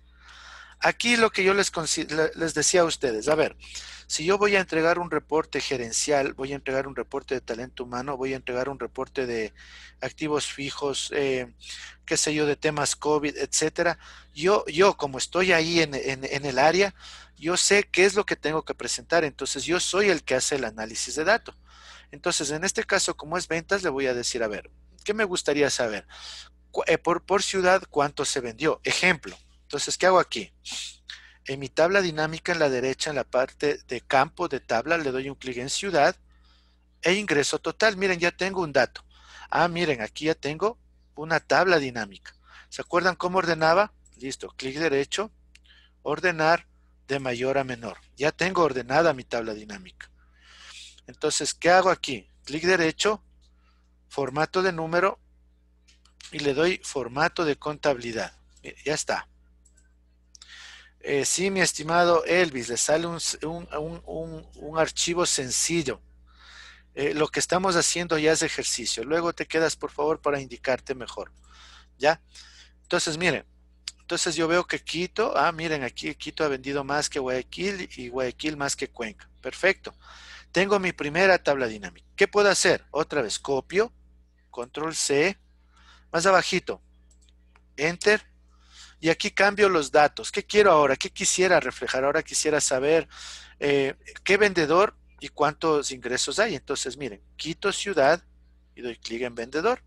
A: Aquí lo que yo les, les decía a ustedes, a ver, si yo voy a entregar un reporte gerencial, voy a entregar un reporte de talento humano, voy a entregar un reporte de activos fijos, eh, qué sé yo, de temas COVID, etcétera, yo, yo como estoy ahí en, el área, yo sé qué es lo que tengo que presentar, entonces yo soy el que hace el análisis de datos. Entonces, en este caso, como es ventas, le voy a decir, a ver, ¿qué me gustaría saber? Eh, por, por ciudad, ¿cuánto se vendió? Ejemplo, entonces, ¿qué hago aquí? En mi tabla dinámica en la derecha, en la parte de campo de tabla, le doy un clic en ciudad e ingreso total. Miren, ya tengo un dato. Ah, miren, aquí ya tengo una tabla dinámica. ¿Se acuerdan cómo ordenaba? Listo, clic derecho, ordenar de mayor a menor. Ya tengo ordenada mi tabla dinámica. Entonces, ¿qué hago aquí? Clic derecho, formato de número y le doy formato de contabilidad. Ya está. Eh, sí, mi estimado Elvis, le sale un, archivo sencillo. Eh, lo que estamos haciendo ya es ejercicio. Luego te quedas, por favor, para indicarte mejor. ¿Ya? Entonces, miren. Entonces yo veo que Quito, ah, miren, aquí Quito ha vendido más que Guayaquil y Guayaquil más que Cuenca. Perfecto. Tengo mi primera tabla dinámica. ¿Qué puedo hacer? Otra vez, copio, control C, más abajito, enter, y aquí cambio los datos. ¿Qué quiero ahora? ¿Qué quisiera reflejar? Ahora quisiera saber eh, qué vendedor y cuántos ingresos hay. Entonces, miren, quito ciudad y doy clic en vendedor.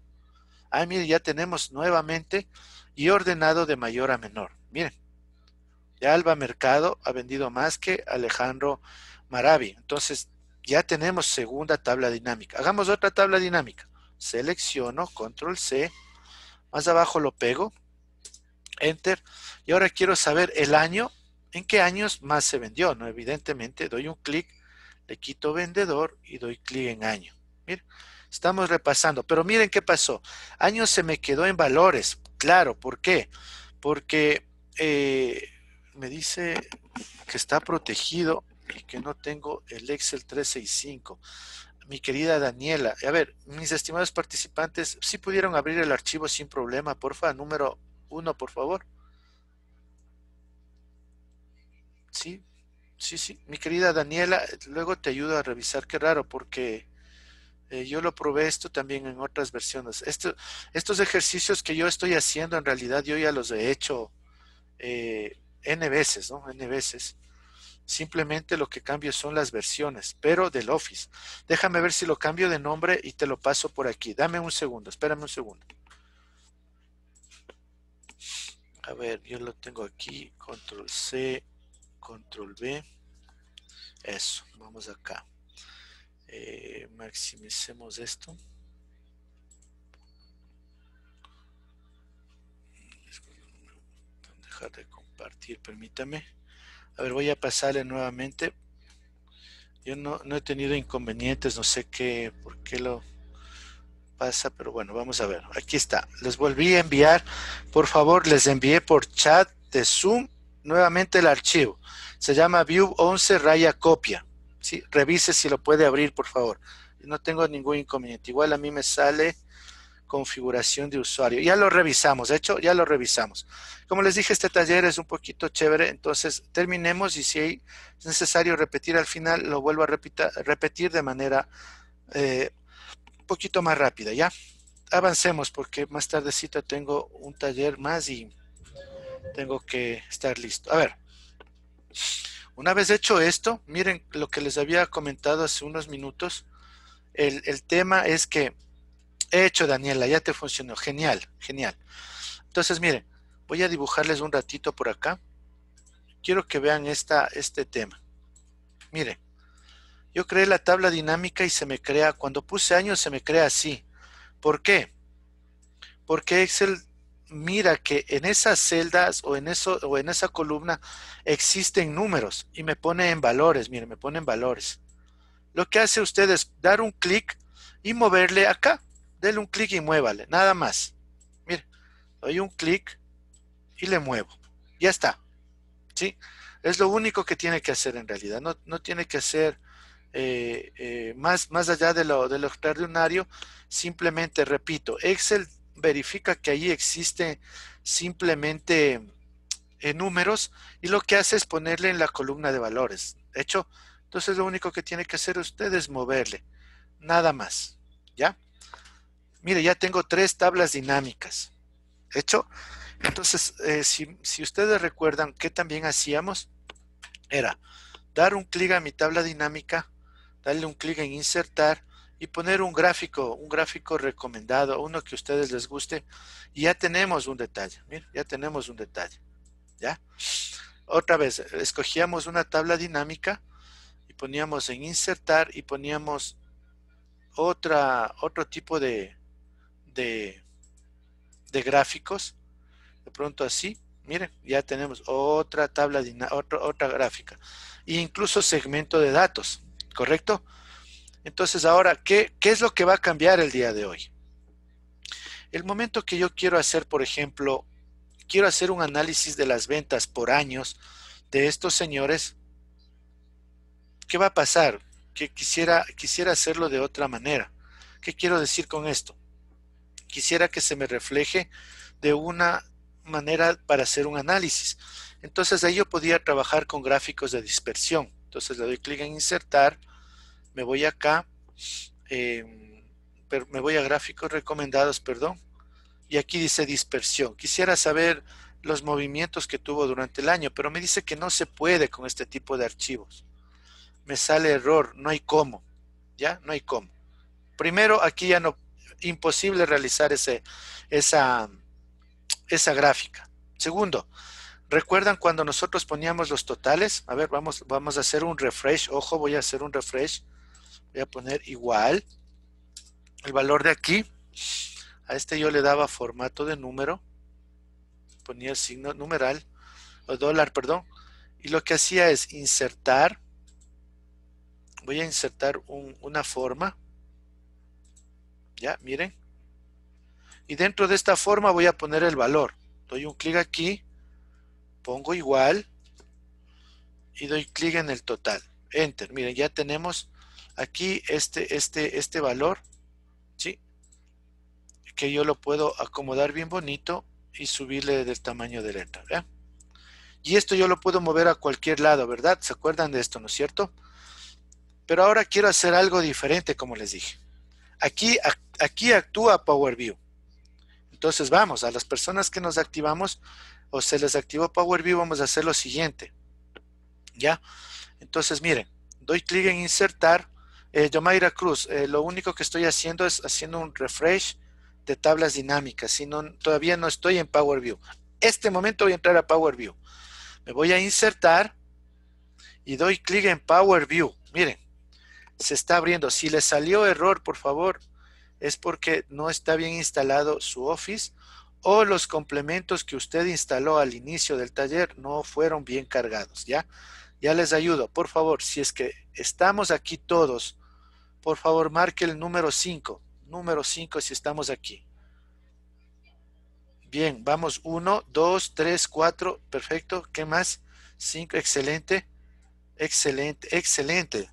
A: Ah, miren, ya tenemos nuevamente y ordenado de mayor a menor. Miren, ya Alba Mercado ha vendido más que Alejandro Maravi. Entonces, ya tenemos segunda tabla dinámica. Hagamos otra tabla dinámica. Selecciono, control C, más abajo lo pego, Enter. Y ahora quiero saber el año, en qué años más se vendió. No, evidentemente doy un clic, le quito vendedor y doy clic en año. miren, estamos repasando. Pero miren qué pasó. Año se me quedó en valores. Claro, ¿por qué? Porque eh, me dice que está protegido y que no tengo el Excel 365 mi querida Daniela. A ver, mis estimados participantes, si pudieron abrir el archivo sin problema, porfa, número uno, por favor. Sí, sí, sí. Mi querida Daniela, luego te ayudo a revisar. Qué raro, porque eh, yo lo probé esto también en otras versiones. estos ejercicios que yo estoy haciendo, en realidad yo ya los he hecho eh, N veces, ¿no? N veces. Simplemente lo que cambio son las versiones, pero del Office. Déjame ver si lo cambio de nombre y te lo paso por aquí. Dame un segundo, espérame un segundo a ver, yo lo tengo aquí, control C, control B, eso, vamos acá, eh, maximicemos esto, dejar de compartir, permítame, a ver, voy a pasarle nuevamente, yo no, no he tenido inconvenientes, no sé qué, por qué lo pasa, pero bueno, vamos a ver. Aquí está. Les volví a enviar, por favor, les envié por chat de Zoom nuevamente el archivo. Se llama View 11 raya copia. ¿sí? Revise si lo puede abrir, por favor. No tengo ningún inconveniente. Igual a mí me sale configuración de usuario. Ya lo revisamos, de hecho, ya lo revisamos. Como les dije, este taller es un poquito chévere, entonces terminemos y si es necesario repetir al final, lo vuelvo a repetir de manera eh, poquito más rápida, ¿ya? Avancemos porque más tardecito tengo un taller más y tengo que estar listo. A ver, una vez hecho esto, miren lo que les había comentado hace unos minutos. El, el tema es que he hecho, Daniela, ya te funcionó. Genial, genial. Entonces, miren, voy a dibujarles un ratito por acá. Quiero que vean esta, este tema. Miren. Yo creé la tabla dinámica y se me crea, cuando puse años se me crea así. ¿Por qué? Porque Excel mira que en esas celdas o en, eso, o en esa columna existen números y me pone en valores, miren, me pone en valores. Lo que hace usted es dar un clic y moverle acá. Dele un clic y muévale, nada más. Mire, doy un clic y le muevo. Ya está. ¿Sí? Es lo único que tiene que hacer en realidad. No, no tiene que hacer eh, eh, más, más allá de lo, de extraordinario, simplemente repito, Excel verifica que ahí existe simplemente eh, números y lo que hace es ponerle en la columna de valores. hecho, entonces lo único que tiene que hacer usted es moverle, nada más, ¿ya? Mire, ya tengo tres tablas dinámicas, ¿hecho? Entonces, si, si ustedes recuerdan que también hacíamos, era dar un clic a mi tabla dinámica, darle un clic en insertar y poner un gráfico, un gráfico recomendado, uno que a ustedes les guste. Y ya tenemos un detalle, miren, ya tenemos un detalle. ¿Ya? Otra vez, escogíamos una tabla dinámica y poníamos en insertar y poníamos otra, otro tipo de, de, gráficos. De pronto así, miren, ya tenemos otra tabla, otra, otra gráfica. E incluso segmento de datos. ¿correcto? Entonces ahora, ¿qué, ¿qué es lo que va a cambiar el día de hoy? El momento que yo quiero hacer, por ejemplo, quiero hacer un análisis de las ventas por años de estos señores, ¿qué va a pasar? Que quisiera, quisiera hacerlo de otra manera. ¿Qué quiero decir con esto? Quisiera que se me refleje de una manera para hacer un análisis. Entonces ahí yo podía trabajar con gráficos de dispersión. Entonces le doy clic en insertar, me voy acá, em, me voy a gráficos recomendados, perdón, y aquí dice dispersión. Quisiera saber los movimientos que tuvo durante el año, pero me dice que no se puede con este tipo de archivos. Me sale error, no hay cómo, ¿ya? No hay cómo. Primero, aquí ya no, imposible realizar ese, esa, esa gráfica. Segundo, ¿Recuerdan cuando nosotros poníamos los totales? A ver, vamos, vamos a hacer un refresh. Ojo, voy a hacer un refresh. Voy a poner igual. El valor de aquí. A este yo le daba formato de número. Ponía el signo numeral. O dólar, perdón. Y lo que hacía es insertar. Voy a insertar una forma. Ya, miren. Y dentro de esta forma voy a poner el valor. Doy un clic aquí pongo igual y doy clic en el total. Enter. Miren, ya tenemos aquí este, este, este valor, ¿sí? Que yo lo puedo acomodar bien bonito y subirle del tamaño de letra, Y esto yo lo puedo mover a cualquier lado, ¿verdad? ¿Se acuerdan de esto, no es cierto? Pero ahora quiero hacer algo diferente, como les dije. Aquí, aquí actúa Power View. Entonces vamos, a las personas que nos activamos, o se les activó Power View. vamos a hacer lo siguiente. ¿Ya? Entonces, miren, doy clic en insertar. Eh, yo, Cruz, eh, lo único que estoy haciendo es haciendo un refresh de tablas dinámicas. Si no, todavía no estoy en Power View. Este momento voy a entrar a Power View. Me voy a insertar y doy clic en Power View. Miren, se está abriendo. Si le salió error, por favor, es porque no está bien instalado su Office o los complementos que usted instaló al inicio del taller no fueron bien cargados, ¿ya? Ya les ayudo, por favor, si es que estamos aquí todos, por favor marque el número 5, número 5 si estamos aquí. Bien, vamos 1, 2, 3, 4, perfecto, ¿qué más? 5, excelente, excelente, excelente.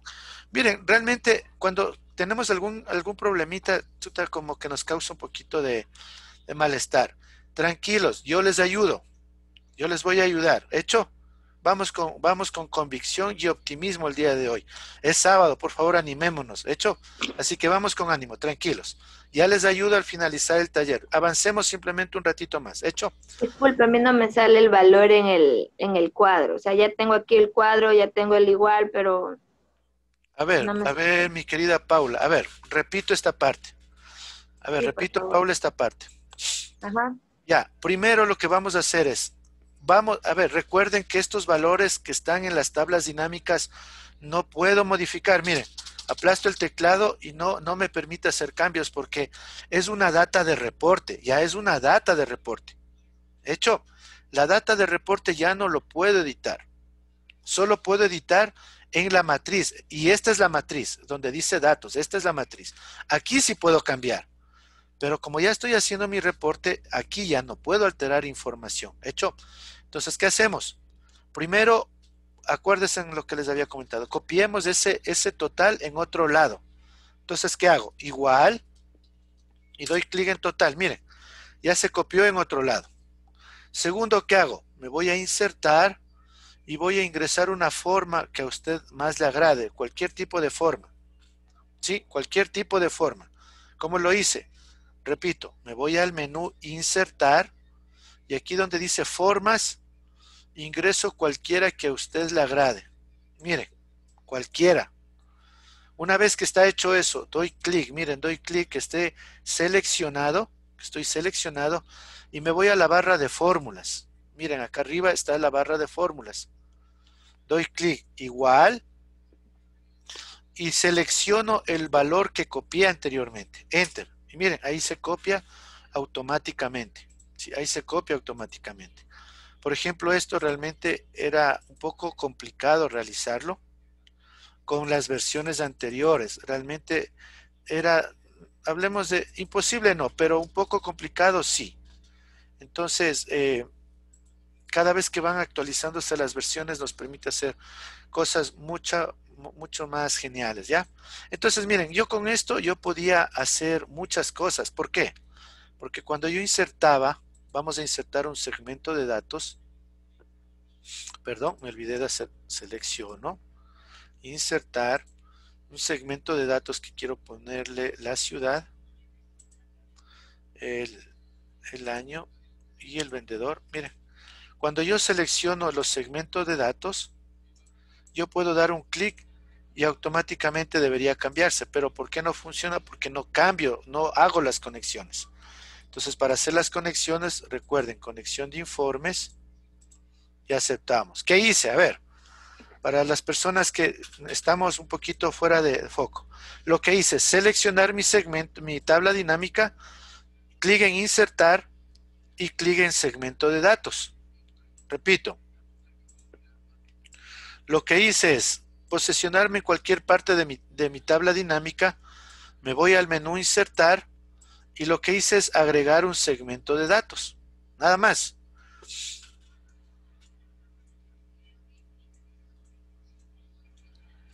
A: Miren, realmente cuando tenemos algún, algún problemita, como que nos causa un poquito de de malestar. Tranquilos, yo les ayudo. Yo les voy a ayudar. ¿Hecho? Vamos con, vamos con convicción y optimismo el día de hoy. Es sábado, por favor, animémonos. ¿Hecho? Así que vamos con ánimo, tranquilos. Ya les ayudo al finalizar el taller. Avancemos simplemente un ratito más. ¿Hecho? Disculpe, a mí no me sale el valor en el, en el cuadro. O sea, ya tengo aquí el cuadro, ya tengo el igual, pero... A ver, a ver, mi querida Paula. A ver, repito esta parte. A ver, repito, Paula, esta parte. Ya, primero lo que vamos a hacer es, vamos, a ver, recuerden que estos valores que están en las tablas dinámicas no puedo modificar. Miren, aplasto el teclado y no, no me permite hacer cambios porque es una data de reporte, ya es una data de reporte. Hecho, la data de reporte ya no lo puedo editar. Solo puedo editar en la matriz y esta es la matriz donde dice datos, esta es la matriz. Aquí sí puedo cambiar. Pero como ya estoy haciendo mi reporte, aquí ya no puedo alterar información. ¿Hecho? Entonces, ¿qué hacemos? Primero, acuérdense en lo que les había comentado. Copiemos ese, ese total en otro lado. Entonces, ¿qué hago? Igual, y doy clic en total. Miren, ya se copió en otro lado. Segundo, ¿qué hago? Me voy a insertar y voy a ingresar una forma que a usted más le agrade. Cualquier tipo de forma. ¿Sí? Cualquier tipo de forma. ¿Cómo lo hice? Repito, me voy al menú insertar y aquí donde dice formas, ingreso cualquiera que a usted le agrade. Miren, cualquiera. Una vez que está hecho eso, doy clic, miren, doy clic que esté seleccionado, estoy seleccionado y me voy a la barra de fórmulas. Miren, acá arriba está la barra de fórmulas. Doy clic igual y selecciono el valor que copié anteriormente. Enter miren, ahí se copia automáticamente. ahí se copia automáticamente. Por ejemplo, esto realmente era un poco complicado realizarlo con las versiones anteriores. Realmente era, hablemos de imposible no, pero un poco complicado sí. Entonces, eh, cada vez que van actualizándose las versiones nos permite hacer cosas mucha, mucho más geniales, ¿ya? Entonces, miren, yo con esto yo podía hacer muchas cosas. ¿Por qué? Porque cuando yo insertaba, vamos a insertar un segmento de datos. Perdón, me olvidé de hacer selecciono. Insertar un segmento de datos que quiero ponerle la ciudad, el, el año y el vendedor. Miren, cuando yo selecciono los segmentos de datos, yo puedo dar un clic y automáticamente debería cambiarse. Pero ¿por qué no funciona? Porque no cambio, no hago las conexiones. Entonces, para hacer las conexiones, recuerden, conexión de informes y aceptamos. ¿Qué hice? A ver, para las personas que estamos un poquito fuera de foco. Lo que hice, es seleccionar mi segmento, mi tabla dinámica, clic en insertar y clic en segmento de datos. Repito, lo que hice es posesionarme en cualquier parte de mi, de mi tabla dinámica, me voy al menú insertar y lo que hice es agregar un segmento de datos, nada más.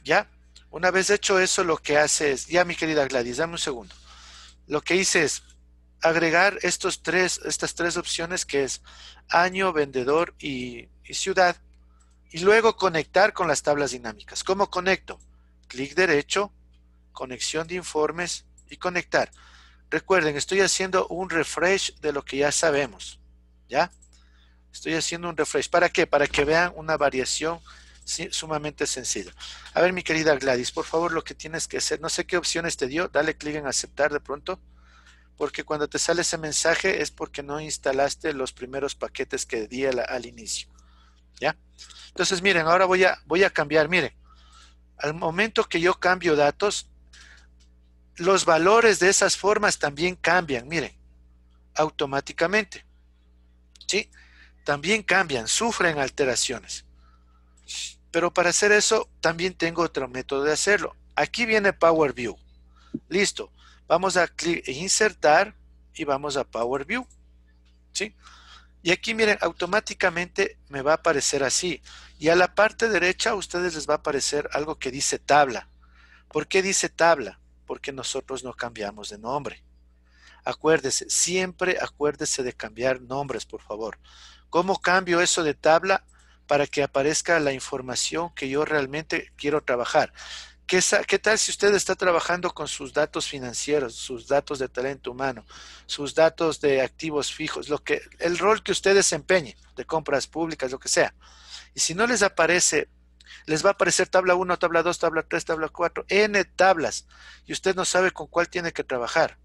A: ¿Ya? Una vez hecho eso, lo que hace es, ya mi querida Gladys, dame un segundo. Lo que hice es agregar estos tres, estas tres opciones que es año, vendedor y, y ciudad. Y luego conectar con las tablas dinámicas. ¿Cómo conecto? Clic derecho, conexión de informes y conectar. Recuerden, estoy haciendo un refresh de lo que ya sabemos. ¿Ya? Estoy haciendo un refresh. ¿Para qué? Para que vean una variación sumamente sencilla. A ver, mi querida Gladys, por favor, lo que tienes que hacer, no sé qué opciones te dio, dale clic en aceptar de pronto, porque cuando te sale ese mensaje es porque no instalaste los primeros paquetes que di al inicio. ¿ya? Entonces, miren, ahora voy a, cambiar, miren. Al momento que yo cambio datos, los valores de esas formas también cambian, miren, automáticamente. ¿Sí? También cambian, sufren alteraciones. Pero para hacer eso, también tengo otro método de hacerlo. Aquí viene Power View. Listo. Vamos a insertar y vamos a Power View. ¿Sí? Y aquí miren, automáticamente me va a aparecer así. Y a la parte derecha a ustedes les va a aparecer algo que dice tabla. ¿Por qué dice tabla? Porque nosotros no cambiamos de nombre. Acuérdese, siempre acuérdese de cambiar nombres, por favor. ¿Cómo cambio eso de tabla para que aparezca la información que yo realmente quiero trabajar? ¿Qué, tal si usted está trabajando con sus datos financieros, sus datos de talento humano, sus datos de activos fijos, lo que, el rol que usted desempeñe, de compras públicas, lo que sea? Y si no les aparece, les va a aparecer tabla 1, tabla 2, tabla 3, tabla 4, N tablas, y usted no sabe con cuál tiene que trabajar.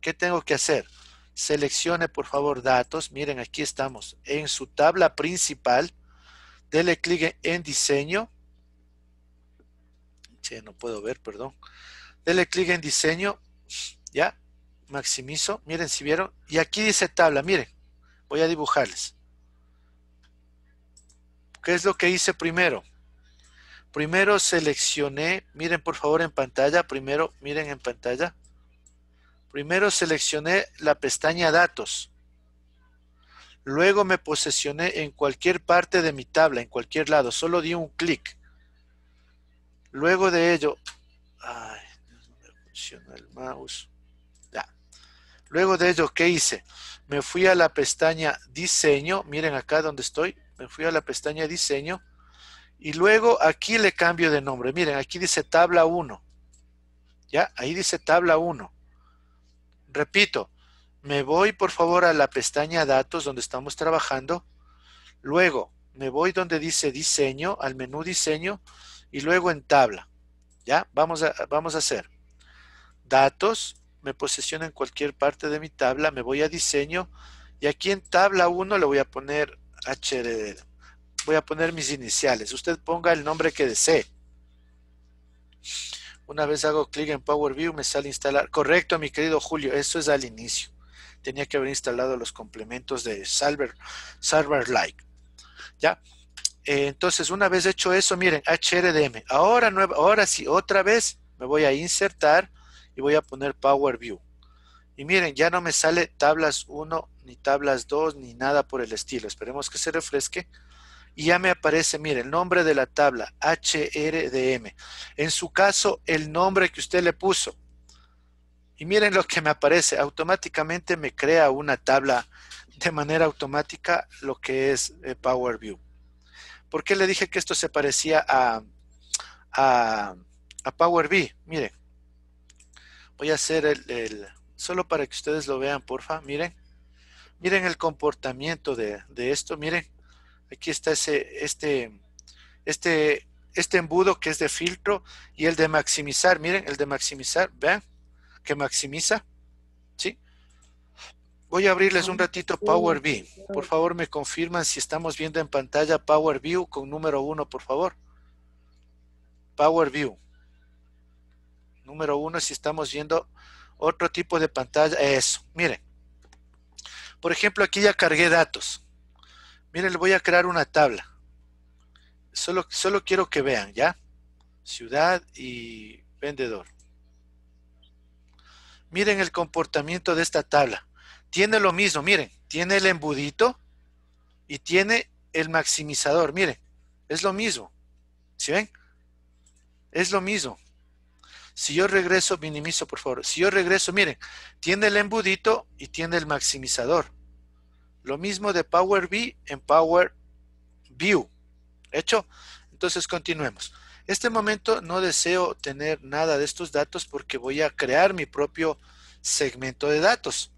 A: ¿Qué tengo que hacer? Seleccione, por favor, datos. Miren, aquí estamos. En su tabla principal, dele clic en diseño no puedo ver, perdón. Dele clic en diseño, ya, maximizo, miren si vieron, y aquí dice tabla, miren, voy a dibujarles. ¿Qué es lo que hice primero? Primero seleccioné, miren por favor en pantalla, primero, miren en pantalla. Primero seleccioné la pestaña datos. Luego me posesioné en cualquier parte de mi tabla, en cualquier lado. Solo di un clic. Luego de ello, ay, el mouse. Ya. Luego de ello, ¿qué hice? Me fui a la pestaña diseño, miren acá donde estoy, me fui a la pestaña diseño y luego aquí le cambio de nombre. Miren, aquí dice tabla 1. Ya, ahí dice tabla 1. Repito, me voy por favor a la pestaña datos donde estamos trabajando. Luego me voy donde dice diseño, al menú diseño y luego en tabla. ¿Ya? Vamos a, vamos a hacer datos, me posiciono en cualquier parte de mi tabla, me voy a diseño y aquí en tabla 1 le voy a poner HRD. Voy a poner mis iniciales. Usted ponga el nombre que desee. Una vez hago clic en Power View me sale instalar. Correcto, mi querido Julio, eso es al inicio. Tenía que haber instalado los complementos de Server Like. ¿Ya? Eh, entonces, una vez hecho eso, miren, HRDM. Ahora, ahora sí, otra vez me voy a insertar y voy a poner Power View. Y miren, ya no me sale tablas 1, ni tablas 2, ni nada por el estilo. Esperemos que se refresque. Y ya me aparece, miren, el nombre de la tabla, HRDM. En su caso, el nombre que usted le puso. Y miren lo que me aparece. Automáticamente me crea una tabla de manera automática lo que es eh, Power View. ¿Por qué le dije que esto se parecía a, a, Power BI? Miren, voy a hacer el, solo para que ustedes lo vean, porfa, miren. Miren el comportamiento de, de esto, miren. Aquí está ese, este, este, este embudo que es de filtro y el de maximizar, miren, el de maximizar, vean, que maximiza, ¿sí? Voy a abrirles un ratito Power BI. Por favor, me confirman si estamos viendo en pantalla Power View con número uno, por favor. Power View. Número uno, si estamos viendo otro tipo de pantalla. Eso, miren. Por ejemplo, aquí ya cargué datos. Miren, le voy a crear una tabla. Solo, solo quiero que vean, ¿ya? Ciudad y vendedor. Miren el comportamiento de esta tabla tiene lo mismo, miren, tiene el embudito y tiene el maximizador, miren, es lo mismo, ¿sí ven? Es lo mismo. Si yo regreso, minimizo por favor, si yo regreso, miren, tiene el embudito y tiene el maximizador. Lo mismo de Power BI en Power View. ¿Hecho? Entonces continuemos. Este momento no deseo tener nada de estos datos porque voy a crear mi propio segmento de datos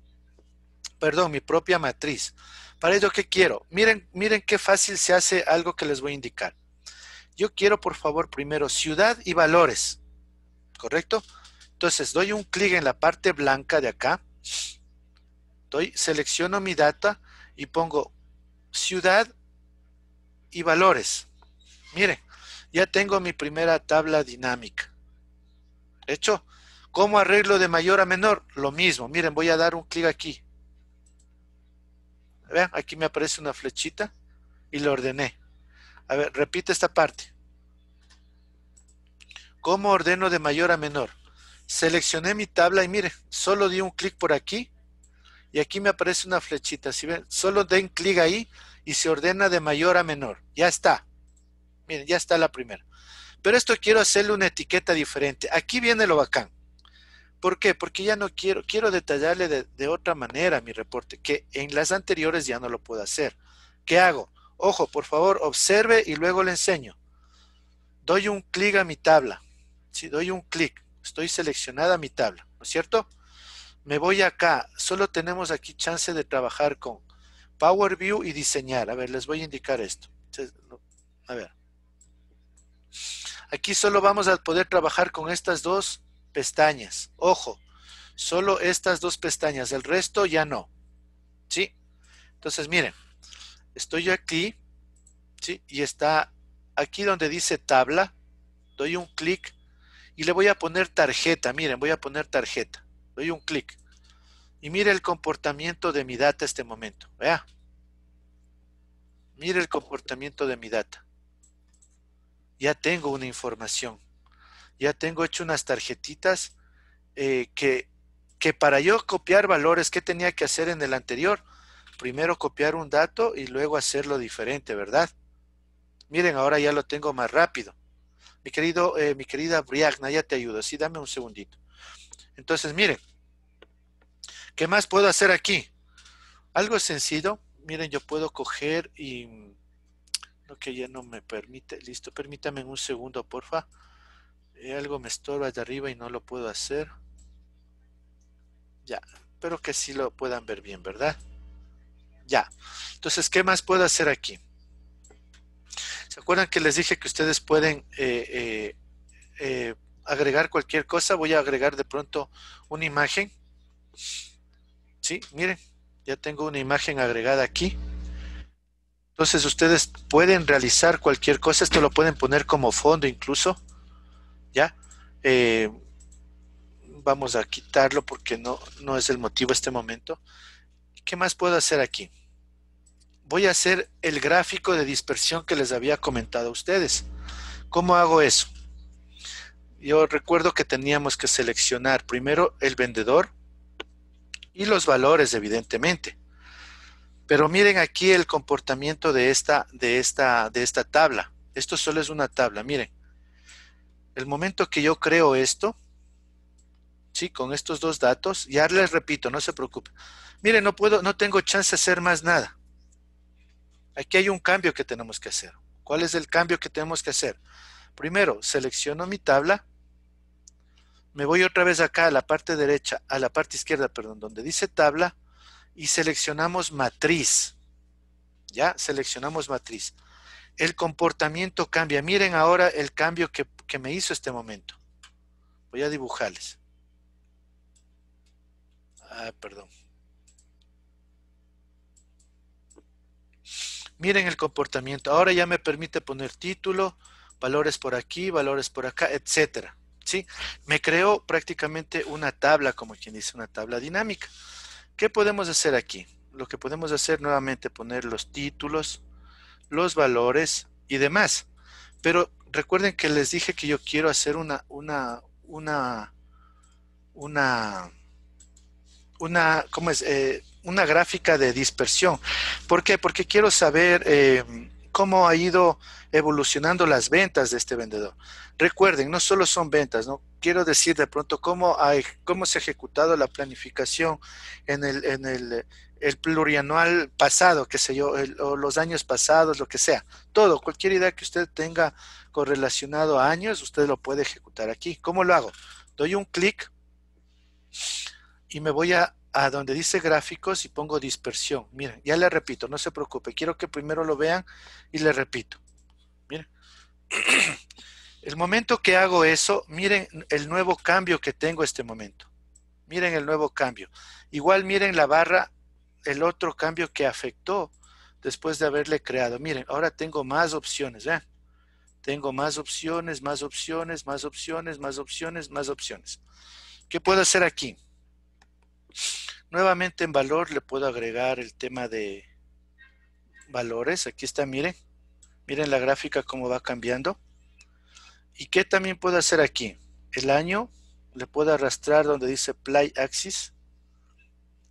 A: perdón, mi propia matriz. Para ello, ¿qué quiero? Miren, miren qué fácil se hace algo que les voy a indicar. Yo quiero, por favor, primero ciudad y valores. ¿Correcto? Entonces, doy un clic en la parte blanca de acá. Doy, selecciono mi data y pongo ciudad y valores. Miren, ya tengo mi primera tabla dinámica. ¿Hecho? ¿Cómo arreglo de mayor a menor? Lo mismo. Miren, voy a dar un clic aquí. Vean, aquí me aparece una flechita y lo ordené. A ver, repite esta parte. ¿Cómo ordeno de mayor a menor? Seleccioné mi tabla y mire, solo di un clic por aquí y aquí me aparece una flechita. Si ven, solo den clic ahí y se ordena de mayor a menor. Ya está. Miren, ya está la primera. Pero esto quiero hacerle una etiqueta diferente. Aquí viene lo bacán. ¿Por qué? Porque ya no quiero, quiero detallarle de, otra manera mi reporte, que en las anteriores ya no lo puedo hacer. ¿Qué hago? Ojo, por favor, observe y luego le enseño. Doy un clic a mi tabla. Si doy un clic, estoy seleccionada mi tabla, ¿no es cierto? Me voy acá. Solo tenemos aquí chance de trabajar con Power View y diseñar. A ver, les voy a indicar esto. A ver. Aquí solo vamos a poder trabajar con estas dos pestañas. Ojo, solo estas dos pestañas, el resto ya no. ¿Sí? Entonces, miren, estoy aquí, ¿sí? Y está aquí donde dice tabla, doy un clic y le voy a poner tarjeta. Miren, voy a poner tarjeta. Doy un clic. Y mire el comportamiento de mi data este momento. Vea. Mire el comportamiento de mi data. Ya tengo una información ya tengo hecho unas tarjetitas eh, que, que para yo copiar valores, ¿qué tenía que hacer en el anterior? Primero copiar un dato y luego hacerlo diferente, ¿verdad? Miren, ahora ya lo tengo más rápido. Mi querido, eh, mi querida Briagna, ya te ayudo. Sí, dame un segundito. Entonces, miren. ¿Qué más puedo hacer aquí? Algo sencillo. Miren, yo puedo coger y... Lo que ya no me permite. Listo, permítame un segundo, porfa. Eh, algo me estorba allá arriba y no lo puedo hacer. Ya, pero que sí lo puedan ver bien, ¿verdad? Ya, entonces, ¿qué más puedo hacer aquí? ¿Se acuerdan que les dije que ustedes pueden eh, eh, agregar cualquier cosa? Voy a agregar de pronto una imagen. Sí, miren, ya tengo una imagen agregada aquí. Entonces ustedes pueden realizar cualquier cosa, esto lo pueden poner como fondo incluso. ¿ya? Eh, vamos a quitarlo porque no, no es el motivo este momento. ¿Qué más puedo hacer aquí? Voy a hacer el gráfico de dispersión que les había comentado a ustedes. ¿Cómo hago eso? Yo recuerdo que teníamos que seleccionar primero el vendedor y los valores, evidentemente. Pero miren aquí el comportamiento de esta, de esta, de esta tabla. Esto solo es una tabla, miren el momento que yo creo esto, ¿sí? Con estos dos datos, ya les repito, no se preocupen. Mire, no puedo, no tengo chance de hacer más nada. Aquí hay un cambio que tenemos que hacer. ¿Cuál es el cambio que tenemos que hacer? Primero, selecciono mi tabla. Me voy otra vez acá a la parte derecha, a la parte izquierda, perdón, donde dice tabla y seleccionamos matriz. Ya, seleccionamos matriz. El comportamiento cambia. Miren ahora el cambio que, que me hizo este momento. Voy a dibujarles. Ah, perdón. Miren el comportamiento. Ahora ya me permite poner título, valores por aquí, valores por acá, etcétera. ¿Sí? Me creó prácticamente una tabla, como quien dice, una tabla dinámica. ¿Qué podemos hacer aquí? Lo que podemos hacer nuevamente poner los títulos, los valores y demás. Pero recuerden que les dije que yo quiero hacer una, una, una, una, una, ¿cómo es? Eh, una gráfica de dispersión. ¿Por qué? Porque quiero saber eh, cómo ha ido evolucionando las ventas de este vendedor. Recuerden, no solo son ventas, ¿no? Quiero decir de pronto cómo, hay, cómo se ha ejecutado la planificación en el, en el, el plurianual pasado, qué sé yo, o los años pasados, lo que sea. Todo, cualquier idea que usted tenga correlacionado a años, usted lo puede ejecutar aquí. ¿Cómo lo hago? Doy un clic y me voy a, a donde dice gráficos y pongo dispersión. Miren, ya le repito, no se preocupe. Quiero que primero lo vean y le repito. Miren. El momento que hago eso, miren el nuevo cambio que tengo este momento. Miren el nuevo cambio. Igual miren la barra el otro cambio que afectó después de haberle creado. Miren, ahora tengo más opciones, ¿eh? Tengo más opciones, más opciones, más opciones, más opciones, más opciones. ¿Qué puedo hacer aquí? Nuevamente en valor le puedo agregar el tema de valores. Aquí está, miren. Miren la gráfica cómo va cambiando. ¿Y qué también puedo hacer aquí? El año le puedo arrastrar donde dice Play Axis.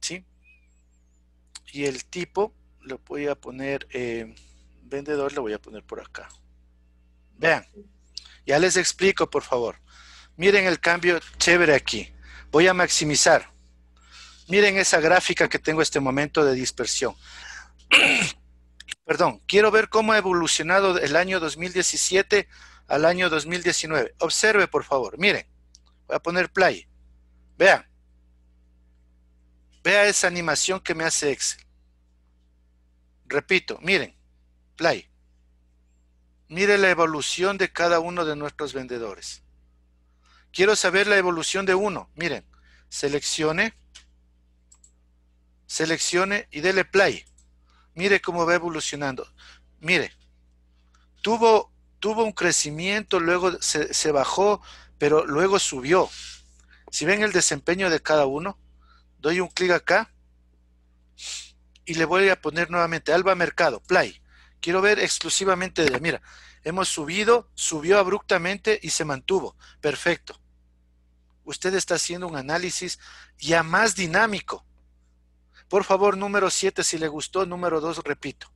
A: ¿Sí? y el tipo lo voy a poner eh, vendedor, lo voy a poner por acá. Vean, ya les explico, por favor. Miren el cambio chévere aquí. Voy a maximizar. Miren esa gráfica que tengo este momento de dispersión. Perdón, quiero ver cómo ha evolucionado el año 2017 al año 2019. Observe, por favor. Miren, voy a poner play. Vean. Vea esa animación que me hace Excel. Repito, miren, play. Mire la evolución de cada uno de nuestros vendedores. Quiero saber la evolución de uno. Miren, seleccione, seleccione y dele play. Mire cómo va evolucionando. Mire, tuvo, tuvo un crecimiento, luego se bajó, pero luego subió. Si ven el desempeño de cada uno, doy un clic acá y le voy a poner nuevamente Alba Mercado, Play. Quiero ver exclusivamente de Mira, hemos subido, subió abruptamente y se mantuvo. Perfecto. Usted está haciendo un análisis ya más dinámico. Por favor, número 7 si le gustó, número 2 repito.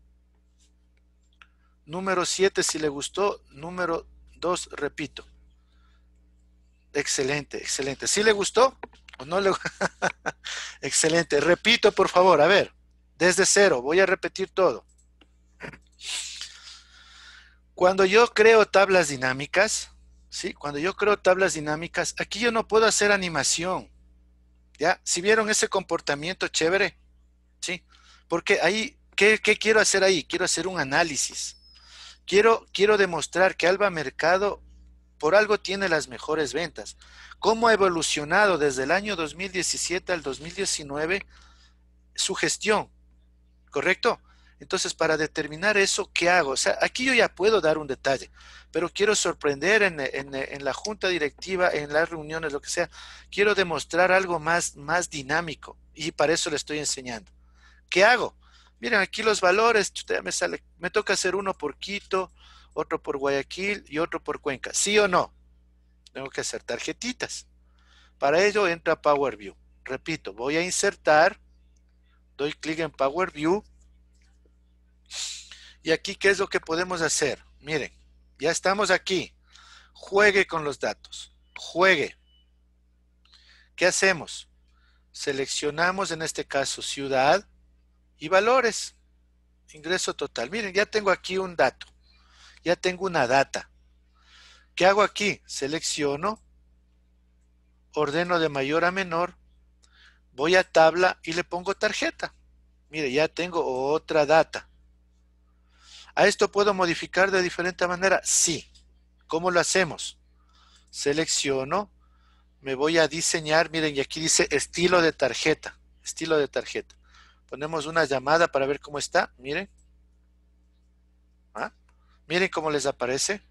A: Número 7 si le gustó, número 2 repito. Excelente, excelente. Si le gustó? Pues Excelente. Repito, por favor, a ver, desde cero, voy a repetir todo. Cuando yo creo tablas dinámicas, ¿sí? Cuando yo creo tablas dinámicas, aquí yo no puedo hacer animación. ¿Ya? Si vieron ese comportamiento chévere, ¿sí? Porque ahí, ¿qué, ¿qué, quiero hacer ahí? Quiero hacer un análisis. Quiero, quiero demostrar que Alba Mercado por algo tiene las mejores ventas. ¿Cómo ha evolucionado desde el año 2017 al 2019 su gestión? ¿Correcto? Entonces, para determinar eso, ¿qué hago? O sea, aquí yo ya puedo dar un detalle, pero quiero sorprender en, la junta directiva, en las reuniones, lo que sea. Quiero demostrar algo más, más dinámico y para eso le estoy enseñando. ¿Qué hago? Miren, aquí los valores, me, sale, me toca hacer uno por Quito, otro por Guayaquil y otro por Cuenca. ¿Sí o no? Tengo que hacer tarjetitas. Para ello entra Power View. Repito, voy a insertar, doy clic en Power View. Y aquí, ¿qué es lo que podemos hacer? Miren, ya estamos aquí. Juegue con los datos. Juegue. ¿Qué hacemos? Seleccionamos, en este caso, ciudad y valores. Ingreso total. Miren, ya tengo aquí un dato ya tengo una data. ¿Qué hago aquí? Selecciono, ordeno de mayor a menor, voy a tabla y le pongo tarjeta. Mire, ya tengo otra data. ¿A esto puedo modificar de diferente manera? Sí. ¿Cómo lo hacemos? Selecciono, me voy a diseñar, miren, y aquí dice estilo de tarjeta, estilo de tarjeta. Ponemos una llamada para ver cómo está, miren. Miren cómo les aparece.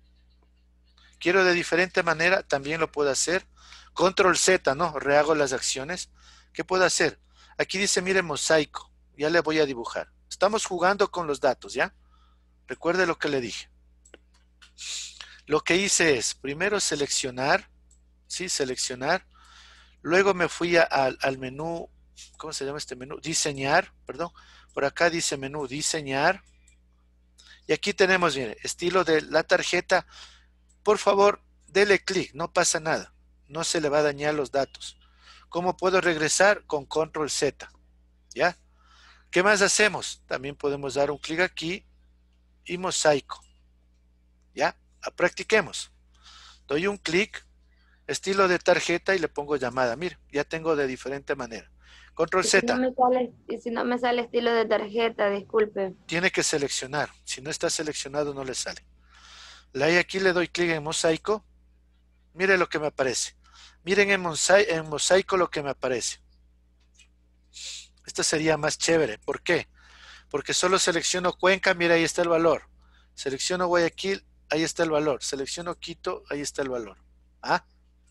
A: Quiero de diferente manera, también lo puedo hacer. Control Z, ¿no? Rehago las acciones. ¿Qué puedo hacer? Aquí dice, mire, mosaico. Ya le voy a dibujar. Estamos jugando con los datos, ¿ya? Recuerde lo que le dije. Lo que hice es, primero seleccionar, ¿sí? Seleccionar. Luego me fui al menú, ¿cómo se llama este menú? Diseñar, perdón. Por acá dice menú diseñar. Y aquí tenemos, mire, estilo de la tarjeta. Por favor, dele clic, no pasa nada. No se le va a dañar los datos. ¿Cómo puedo regresar? Con control Z. ¿Ya? ¿Qué más hacemos? También podemos dar un clic aquí y mosaico. ¿Ya? Ah, practiquemos. Doy un clic, estilo de tarjeta y le pongo llamada. Mire, ya tengo de diferente manera. Control Z. y si no me sale estilo de tarjeta, disculpe. Tiene que seleccionar. Si no está seleccionado, no le sale. La aquí le doy clic en mosaico. Mire lo que me aparece. Miren en mosaico, lo que me aparece. Esta sería más chévere. ¿Por qué? Porque solo selecciono Cuenca, mire, ahí está el valor. Selecciono Guayaquil, ahí está el valor. Selecciono Quito, ahí está el valor. Ah,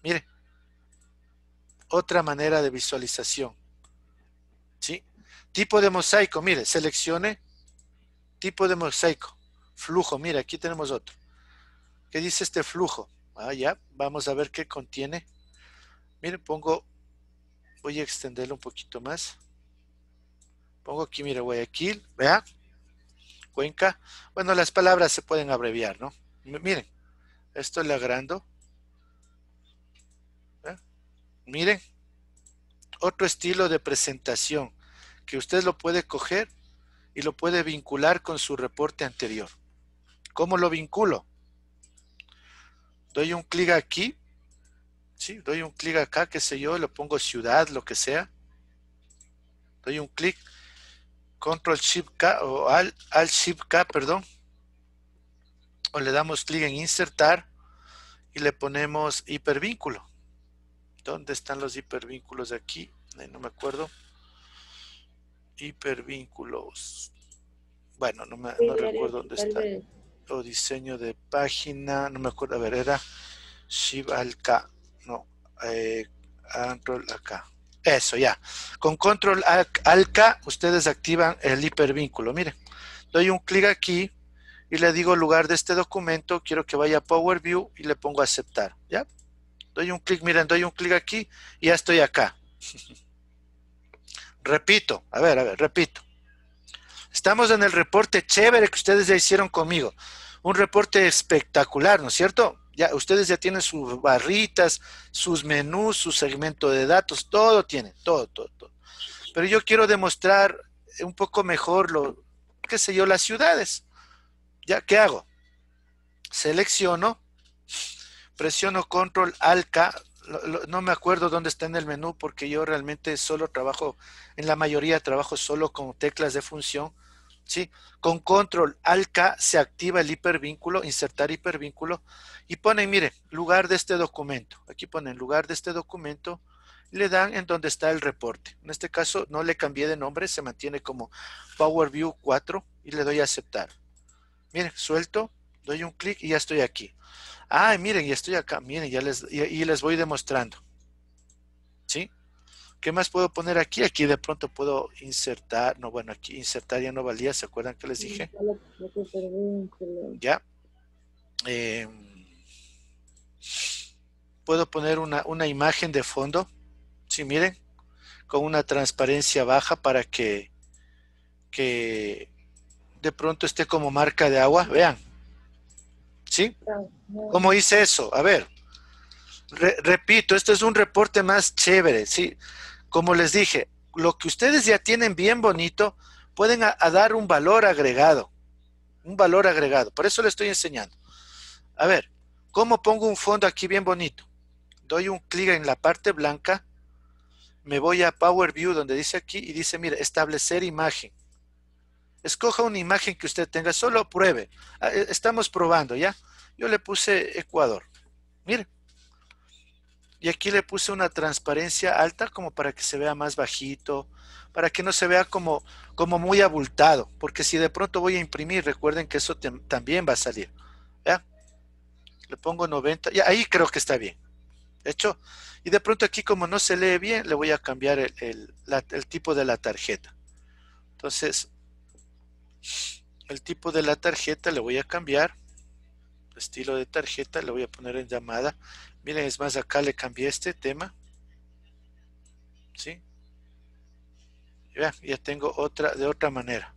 A: mire. Otra manera de visualización. Tipo de mosaico, mire, seleccione. Tipo de mosaico. Flujo, mire, aquí tenemos otro. ¿Qué dice este flujo? Ah, ya, vamos a ver qué contiene. Mire, pongo, voy a extenderlo un poquito más. Pongo aquí, mire, Guayaquil, vea, Cuenca. Bueno, las palabras se pueden abreviar, ¿no? Miren, esto le agrando. ¿Eh? Miren, otro estilo de presentación que usted lo puede coger y lo puede vincular con su reporte anterior. ¿Cómo lo vinculo? Doy un clic aquí, ¿sí? doy un clic acá, qué sé yo, lo pongo ciudad, lo que sea. Doy un clic, control shift K o alt, alt shift K, perdón. O le damos clic en insertar y le ponemos hipervínculo. ¿Dónde están los hipervínculos de aquí? No me acuerdo hipervínculos. Bueno, no, me, recuerdo dónde está. O diseño de página, no me acuerdo. A ver, era Shiv K. No, eh, control acá. Eso, ya. Con control alca, ustedes activan el hipervínculo. Miren, doy un clic aquí y le digo lugar de este documento, quiero que vaya a Power View y le pongo aceptar, ¿ya? Doy un clic, miren, doy un clic aquí y ya estoy acá. Repito, a ver, a ver, repito. Estamos en el reporte chévere que ustedes ya hicieron conmigo. Un reporte espectacular, ¿no es cierto? Ya, ustedes ya tienen sus barritas, sus menús, su segmento de datos, todo tiene, todo, todo, todo. Pero yo quiero demostrar un poco mejor lo, qué sé yo, las ciudades. ¿Ya qué hago? Selecciono, presiono control K no me acuerdo dónde está en el menú porque yo realmente solo trabajo, en la mayoría trabajo solo con teclas de función. ¿sí? Con control al K se activa el hipervínculo, insertar hipervínculo, y ponen, mire, lugar de este documento. Aquí ponen lugar de este documento, y le dan en donde está el reporte. En este caso no le cambié de nombre, se mantiene como Power View 4 y le doy a aceptar. mire, suelto, Doy un clic y ya estoy aquí. Ah, miren, ya estoy acá. Miren, ya les, y, les voy demostrando. ¿Sí? ¿Qué más puedo poner aquí? Aquí de pronto puedo insertar, no, bueno, aquí insertar ya no valía, ¿se acuerdan que les dije? Ya. Em, puedo poner una, una, imagen de fondo, sí, miren, con una transparencia baja para que, que de pronto esté como marca de agua, vean, ¿Sí? ¿Cómo hice eso? A ver, repito, esto es un reporte más chévere, ¿sí? Como les dije, lo que ustedes ya tienen bien bonito, pueden dar un valor agregado, un valor agregado. Por eso le estoy enseñando. A ver, ¿cómo pongo un fondo aquí bien bonito? Doy un clic en la parte blanca, me voy a Power View donde dice aquí y dice, mira, establecer imagen. Escoja una imagen que usted tenga, solo pruebe. Ah, eh, estamos probando, ¿ya? Yo le puse Ecuador. Mire. Y aquí le puse una transparencia alta como para que se vea más bajito, para que no se vea como, como muy abultado. Porque si de pronto voy a imprimir, recuerden que eso también va a salir. ¿Ya? Le pongo 90. Y ahí creo que está bien. hecho, y de pronto aquí como no se lee bien, le voy a cambiar el, el tipo de la tarjeta. Entonces, el tipo de la tarjeta le voy a cambiar. Estilo de tarjeta le voy a poner en llamada. Miren, es más, acá le cambié este tema. ¿Sí? Ya, ya tengo otra de otra manera.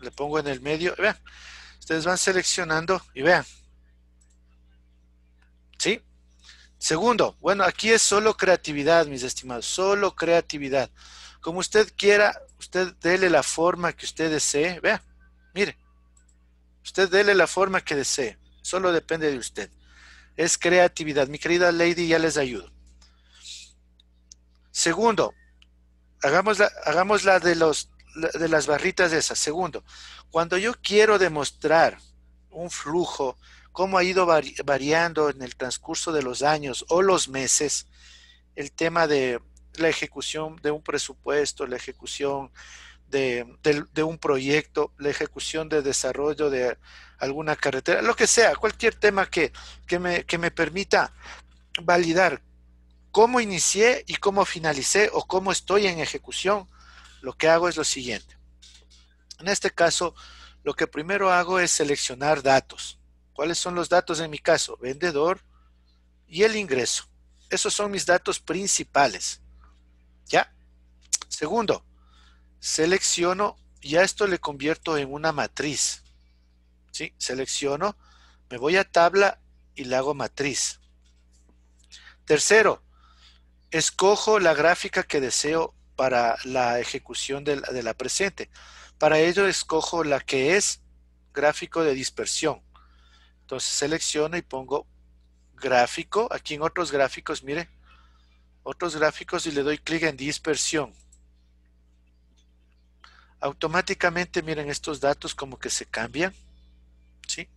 A: Le pongo en el medio. Vean, ustedes van seleccionando y vean. ¿Sí? Segundo, bueno, aquí es solo creatividad, mis estimados, solo creatividad. Como usted quiera, usted dele la forma que usted desee. Vea, mire. Usted dele la forma que desee. Solo depende de usted. Es creatividad. Mi querida Lady, ya les ayudo. Segundo, hagamos la, de, los, de las barritas de esas. Segundo, cuando yo quiero demostrar un flujo, cómo ha ido variando en el transcurso de los años o los meses, el tema de la ejecución de un presupuesto, la ejecución de, un proyecto, la ejecución de desarrollo de alguna carretera, lo que sea, cualquier tema que me permita validar cómo inicié y cómo finalicé o cómo estoy en ejecución, lo que hago es lo siguiente. En este caso, lo que primero hago es seleccionar datos. ¿Cuáles son los datos en mi caso? Vendedor y el ingreso. Esos son mis datos principales. ¿Ya? Segundo, selecciono ya esto le convierto en una matriz. ¿Sí? Selecciono, me voy a tabla y le hago matriz. Tercero, escojo la gráfica que deseo para la ejecución de la, de la presente. Para ello escojo la que es gráfico de dispersión. Entonces selecciono y pongo gráfico. Aquí en otros gráficos, mire, otros gráficos y le doy clic en dispersión. Automáticamente, miren, estos datos como que se cambian, ¿sí?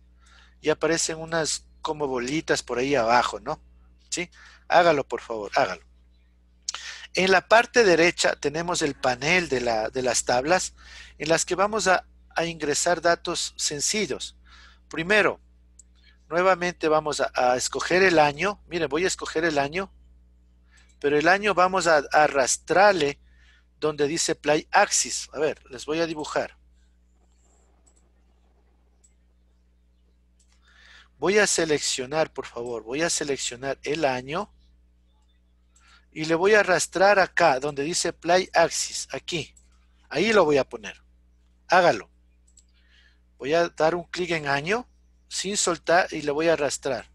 A: Y aparecen unas como bolitas por ahí abajo, ¿no? ¿Sí? Hágalo, por favor, hágalo. En la parte derecha tenemos el panel de, las tablas en las que vamos a, ingresar datos sencillos. Primero, nuevamente vamos a, a escoger el año. Miren, voy a escoger el año pero el año vamos a, arrastrarle donde dice Play Axis. A ver, les voy a dibujar. Voy a seleccionar, por favor, voy a seleccionar el año y le voy a arrastrar acá, donde dice Play Axis, aquí. Ahí lo voy a poner. Hágalo. Voy a dar un clic en año sin soltar y le voy a arrastrar.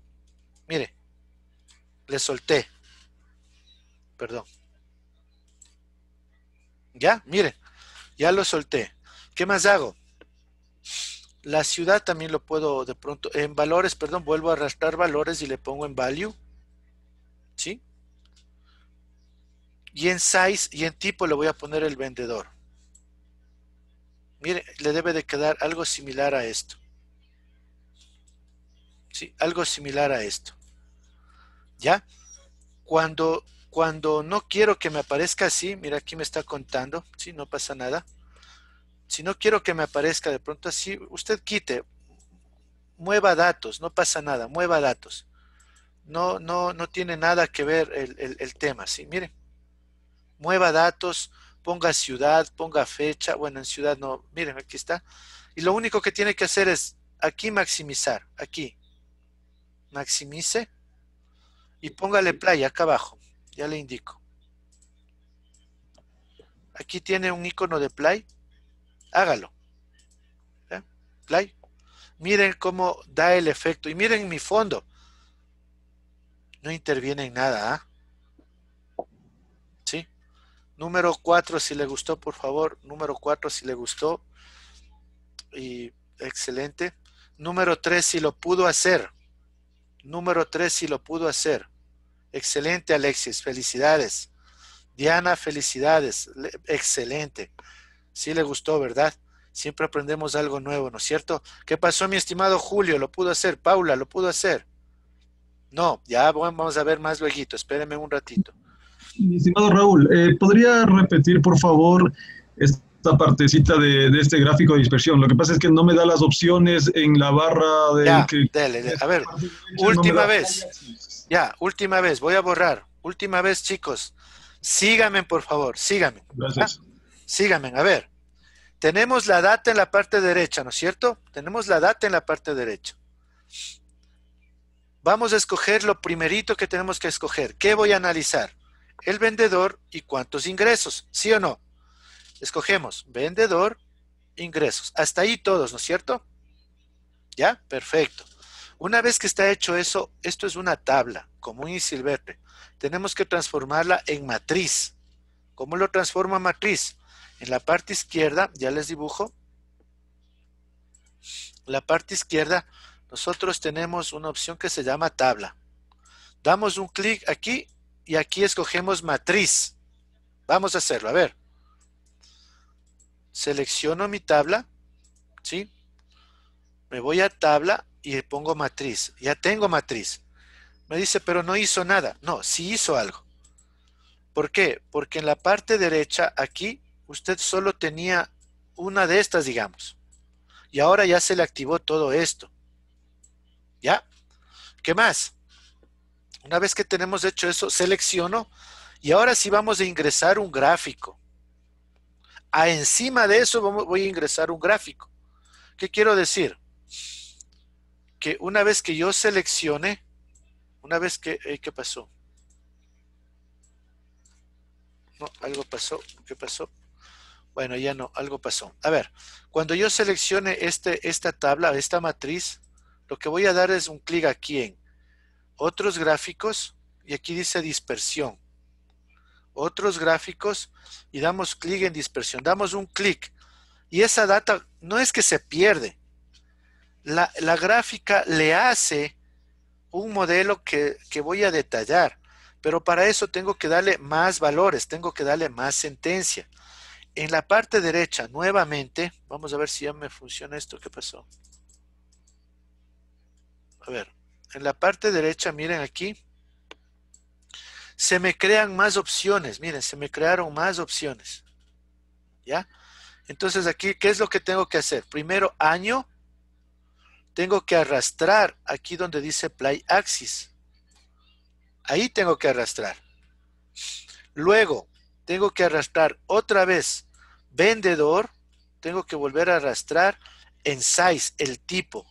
A: Mire, le solté. Perdón. Ya, mire, ya lo solté. ¿Qué más hago? La ciudad también lo puedo de pronto, en valores, perdón, vuelvo a arrastrar valores y le pongo en value. ¿Sí? Y en size y en tipo le voy a poner el vendedor. Mire, le debe de quedar algo similar a esto. ¿Sí? Algo similar a esto. ¿Ya? Cuando cuando no quiero que me aparezca así, mira aquí me está contando, sí, no pasa nada. Si no quiero que me aparezca de pronto así, usted quite, mueva datos, no pasa nada, mueva datos. No, no, no tiene nada que ver el, tema, sí, miren. Mueva datos, ponga ciudad, ponga fecha, bueno, en ciudad no, miren, aquí está. Y lo único que tiene que hacer es aquí maximizar, aquí. Maximice y póngale playa acá abajo. Ya le indico. Aquí tiene un icono de play. Hágalo. Play. Miren cómo da el efecto. Y miren mi fondo. No interviene en nada. ¿ah? ¿Sí? Número 4, si le gustó, por favor. Número 4, si le gustó. Y excelente. Número 3, si lo pudo hacer. Número 3, si lo pudo hacer. Excelente, Alexis. Felicidades. Diana, felicidades. Excelente. Sí le gustó, ¿verdad? Siempre aprendemos algo nuevo, ¿no es cierto? ¿Qué pasó, mi estimado Julio? ¿Lo pudo hacer? Paula, ¿lo pudo hacer? No, ya bueno, vamos a ver más luego. Espéreme un ratito.
B: Mi estimado Raúl, eh, ¿podría repetir, por favor, esta partecita de, este gráfico de
A: dispersión? Lo que pasa es que no me da las opciones en la barra de... Ya, dale, A ver,
B: última vez.
A: Ya, última vez, voy a borrar. Última vez, chicos. Síganme, por favor, síganme. Gracias. Ah, síganme, a ver. Tenemos la data en la parte derecha, ¿no es cierto? Tenemos la data en la parte derecha. Vamos a escoger lo primerito que tenemos que escoger. ¿Qué voy a analizar? El vendedor y cuántos ingresos, ¿sí o no? Escogemos vendedor, ingresos. Hasta ahí todos, ¿no es cierto? ¿Ya? Perfecto. Una vez que está hecho eso, esto es una tabla común y silvestre. Tenemos que transformarla en matriz. ¿Cómo lo transforma matriz? En la parte izquierda, ya les dibujo, la parte izquierda, nosotros tenemos una opción que se llama tabla. Damos un clic aquí y aquí escogemos matriz. Vamos a hacerlo, a ver. Selecciono mi tabla, ¿sí? Me voy a tabla y pongo matriz. Ya tengo matriz. Me dice, pero no hizo nada. No, sí hizo algo. ¿Por qué? Porque en la parte derecha, aquí, usted solo tenía una de estas, digamos. Y ahora ya se le activó todo esto. ¿Ya? ¿Qué más? Una vez que tenemos hecho eso, selecciono. Y ahora sí vamos a ingresar un gráfico. A encima de eso voy a ingresar un gráfico. ¿Qué quiero decir? una vez que yo seleccione, una vez que, eh, ¿qué pasó? No, algo pasó, ¿qué pasó? Bueno, ya no, algo pasó. A ver, cuando yo seleccione este, esta tabla, esta matriz, lo que voy a dar es un clic aquí en otros gráficos y aquí dice dispersión. Otros gráficos y damos clic en dispersión. Damos un clic y esa data no es que se pierde, la, gráfica le hace un modelo que, que voy a detallar, pero para eso tengo que darle más valores, tengo que darle más sentencia. En la parte derecha, nuevamente, vamos a ver si ya me funciona esto, ¿qué pasó? A ver, en la parte derecha, miren aquí, se me crean más opciones, miren, se me crearon más opciones, ¿ya? Entonces aquí, ¿qué es lo que tengo que hacer? Primero, año, tengo que arrastrar aquí donde dice Play axis. Ahí tengo que arrastrar. Luego, tengo que arrastrar otra vez vendedor, tengo que volver a arrastrar en size, el tipo.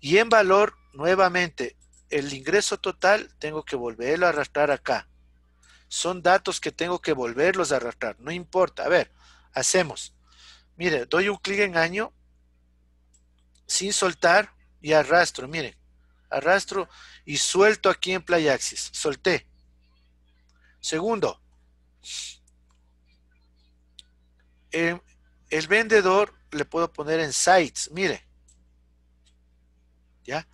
A: Y en valor, nuevamente, el ingreso total, tengo que volverlo a arrastrar acá. Son datos que tengo que volverlos a arrastrar, no importa. A ver, hacemos. Mire, doy un clic en año, sin soltar y arrastro, miren, arrastro y suelto aquí en play axis, solté. Segundo, em, el, vendedor le puedo poner en sites, mire, ¿ya?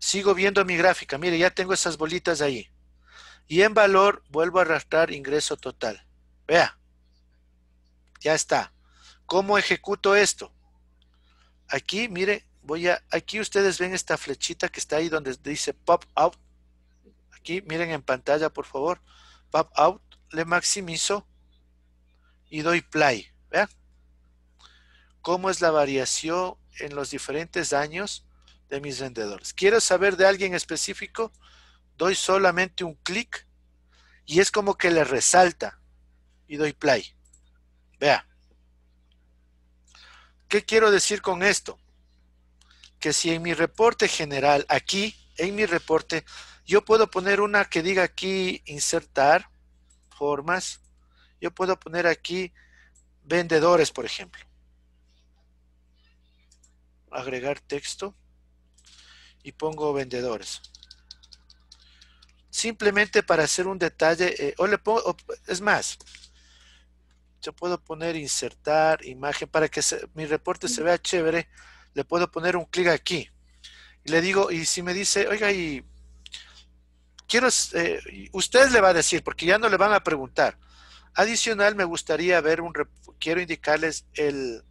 A: Sigo viendo mi gráfica, mire, ya tengo esas bolitas ahí. Y en valor vuelvo a arrastrar ingreso total. Vea, ya está. ¿Cómo ejecuto esto? Aquí, mire, voy a, aquí ustedes ven esta flechita que está ahí donde dice pop out. Aquí miren en pantalla por favor, pop out, le maximizo y doy play. Vean cómo es la variación en los diferentes años de mis vendedores. Quiero saber de alguien específico, doy solamente un clic y es como que le resalta y doy play. Vea. ¿Qué quiero decir con esto? que si en mi reporte general, aquí, en mi reporte, yo puedo poner una que diga aquí insertar formas. Yo puedo poner aquí vendedores, por ejemplo. Agregar texto y pongo vendedores. Simplemente para hacer un detalle, eh, o le pongo, es más, yo puedo poner insertar imagen para que mi reporte se vea chévere le puedo poner un clic aquí. Y le digo, y si me dice, oiga, y quiero, Ustedes eh, usted le va a decir, porque ya no le van a preguntar. Adicional, me gustaría ver un, quiero indicarles el,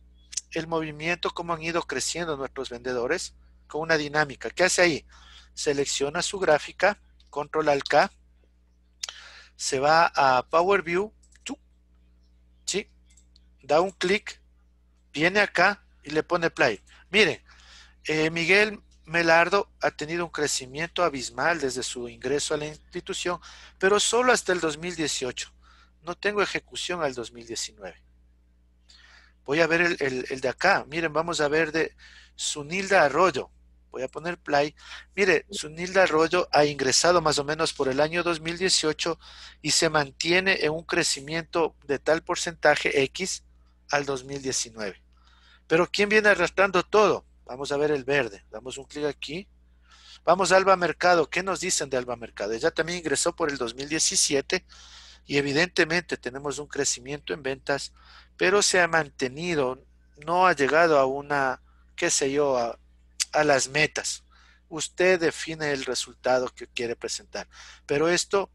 A: el movimiento, cómo han ido creciendo nuestros vendedores con una dinámica. ¿Qué hace ahí? Selecciona su gráfica, control al K, se va a Power View, ¿sí? da un clic, viene acá y le pone play. Miren, eh, Miguel Melardo ha tenido un crecimiento abismal desde su ingreso a la institución, pero solo hasta el 2018. No tengo ejecución al 2019. Voy a ver el, el de acá. Miren, vamos a ver de Sunilda Arroyo. Voy a poner play. Mire, Sunilda Arroyo ha ingresado más o menos por el año 2018 y se mantiene en un crecimiento de tal porcentaje X al 2019. Pero ¿quién viene arrastrando todo? Vamos a ver el verde. Damos un clic aquí. Vamos a Alba Mercado. ¿Qué nos dicen de Alba Mercado? Ella también ingresó por el 2017 y evidentemente tenemos un crecimiento en ventas, pero se ha mantenido, no ha llegado a una, qué sé yo, a, a las metas. Usted define el resultado que quiere presentar, pero esto,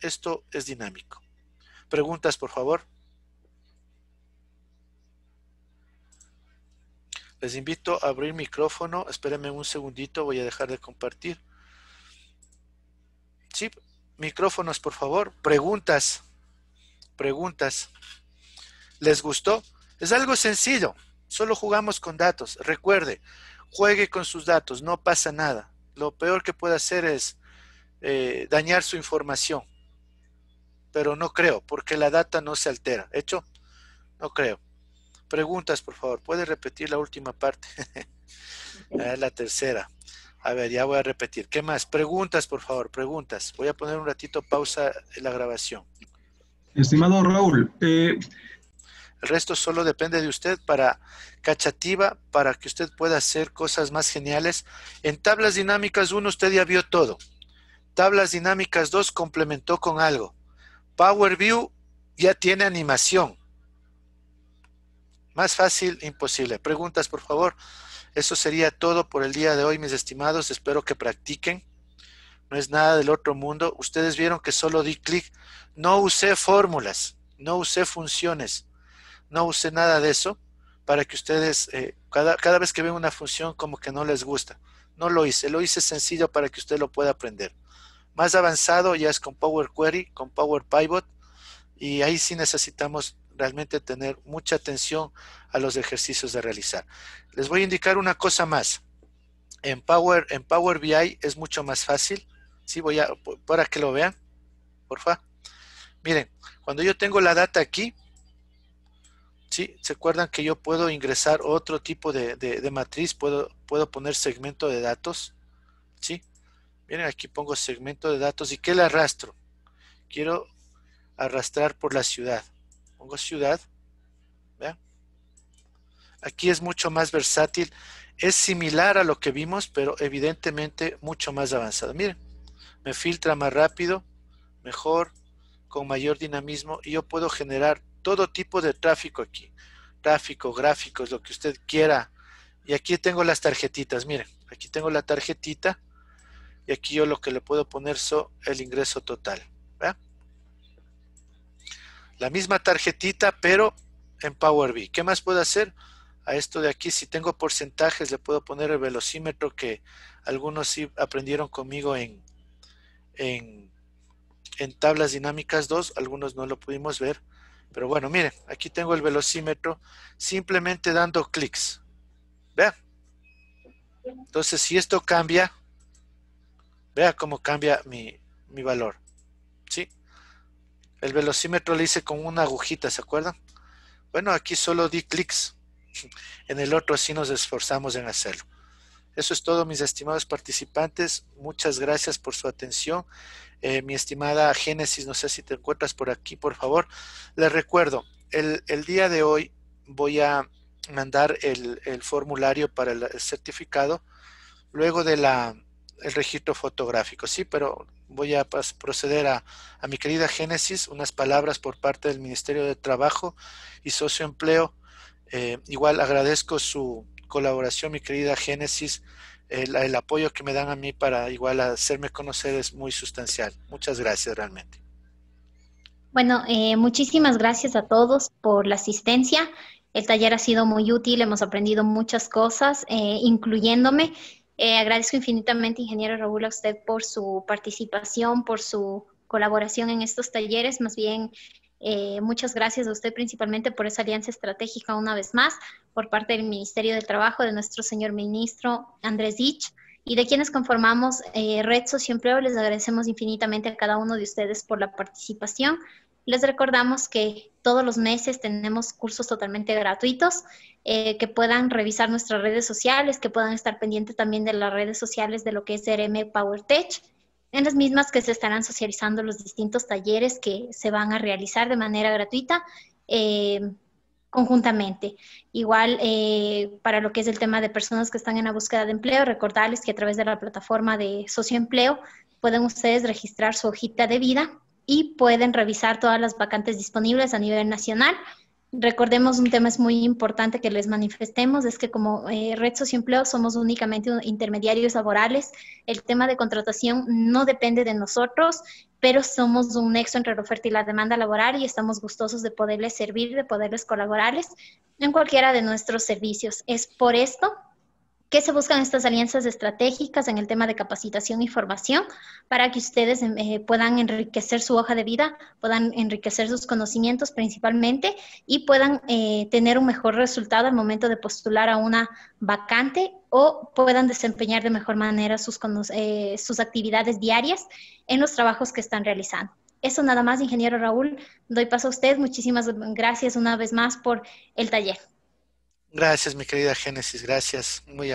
A: esto es dinámico. Preguntas, por favor. Les invito a abrir micrófono. Espérenme un segundito, voy a dejar de compartir. Sí, micrófonos, por favor. Preguntas. Preguntas. ¿Les gustó? Es algo sencillo. Solo jugamos con datos. Recuerde, juegue con sus datos. No pasa nada. Lo peor que puede hacer es eh, dañar su información. Pero no creo, porque la data no se altera. ¿Hecho? No creo. Preguntas, por favor. ¿Puede repetir la última parte? Ah, la tercera. A ver, ya voy a repetir. ¿Qué más? Preguntas, por favor, preguntas. Voy a poner un ratito pausa en la grabación.
B: Estimado Raúl,
A: eh, el resto solo depende de usted para cachativa, para que usted pueda hacer cosas más geniales. En tablas dinámicas 1 usted ya vio todo. Tablas dinámicas 2 complementó con algo. Power View ya tiene animación. Más fácil, imposible. Preguntas, por favor. Eso sería todo por el día de hoy, mis estimados. Espero que practiquen. No es nada del otro mundo. Ustedes vieron que solo di clic. No usé fórmulas, no usé funciones, no usé nada de eso para que ustedes, eh, cada, cada vez que ven una función como que no les gusta. No lo hice, lo hice sencillo para que usted lo pueda aprender. Más avanzado ya es con Power Query, con Power Pivot, y ahí sí necesitamos realmente tener mucha atención a los ejercicios de realizar. Les voy a indicar una cosa más. En Power, en Power BI es mucho más fácil. Sí, voy para que lo vean, porfa. Miren, cuando yo tengo la data aquí, ¿sí? ¿Se acuerdan que yo puedo ingresar otro tipo de, matriz? Puedo, puedo poner segmento de datos, ¿sí? Miren, aquí pongo segmento de datos. ¿Y qué le arrastro? Quiero arrastrar por la ciudad pongo ciudad, Aquí es mucho más versátil. Es similar a lo que vimos, pero evidentemente mucho más avanzado. Miren, me filtra más rápido, mejor, con mayor dinamismo y yo puedo generar todo tipo de tráfico aquí. Tráfico, gráficos, lo que usted quiera. Y aquí tengo las tarjetitas, miren, aquí tengo la tarjetita y aquí yo lo que le puedo poner es el ingreso total. La misma tarjetita, pero en Power BI. ¿Qué más puedo hacer? A esto de aquí, si tengo porcentajes, le puedo poner el velocímetro que algunos sí aprendieron conmigo en, en, tablas dinámicas 2. Algunos no lo pudimos ver. Pero bueno, miren, aquí tengo el velocímetro simplemente dando clics. Vean. Entonces, si esto cambia, vea cómo cambia mi valor. El velocímetro lo hice con una agujita, ¿se acuerdan? Bueno, aquí solo di clics. En el otro sí nos esforzamos en hacerlo. Eso es todo, mis estimados participantes. Muchas gracias por su atención. Eh, mi estimada Génesis, no sé si te encuentras por aquí, por favor. Les recuerdo, el, día de hoy voy a mandar el, formulario para el, certificado luego de la el registro fotográfico, sí, pero voy a proceder a, mi querida Génesis, unas palabras por parte del Ministerio de Trabajo y Socioempleo. Eh, igual agradezco su colaboración, mi querida Génesis. El, apoyo que me dan a mí para igual hacerme conocer es muy sustancial. Muchas gracias realmente.
B: Bueno, eh, muchísimas gracias a todos por la asistencia. El taller ha sido muy útil, hemos aprendido muchas cosas, eh, incluyéndome. Eh, agradezco infinitamente, ingeniero Raúl, a usted por su participación, por su colaboración en estos talleres. Más bien, eh, muchas gracias a usted principalmente por esa alianza estratégica una vez más por parte del Ministerio del Trabajo, de nuestro señor ministro Andrés Dich y de quienes conformamos eh, Red Socioempleo. Les agradecemos infinitamente a cada uno de ustedes por la participación. Les recordamos que todos los meses tenemos cursos totalmente gratuitos eh, que puedan revisar nuestras redes sociales, que puedan estar pendientes también de las redes sociales de lo que es RM PowerTech. en las mismas que se estarán socializando los distintos talleres que se van a realizar de manera gratuita. Eh, conjuntamente. Igual, eh, para lo que es el tema de personas que están en la búsqueda de empleo, recordarles que a través de la plataforma de socioempleo pueden ustedes registrar su hojita de vida y pueden revisar todas las vacantes disponibles a nivel nacional. Recordemos un tema es muy importante que les manifestemos, es que como eh, Red Socioempleo somos únicamente intermediarios laborales, el tema de contratación no depende de nosotros, pero somos un nexo entre la oferta y la demanda laboral y estamos gustosos de poderles servir, de poderles colaborarles en cualquiera de nuestros servicios. Es por esto ¿Qué se buscan estas alianzas estratégicas en el tema de capacitación y formación para que ustedes em, eh, puedan enriquecer su hoja de vida, puedan enriquecer sus conocimientos principalmente y puedan eh, tener un mejor resultado al momento de postular a una vacante o puedan desempeñar de mejor manera sus, eh, sus actividades diarias en los trabajos que están realizando? Eso nada más, ingeniero Raúl. Doy paso a usted. Muchísimas gracias una vez más por el taller.
A: Gracias, mi querida Génesis, gracias. Muy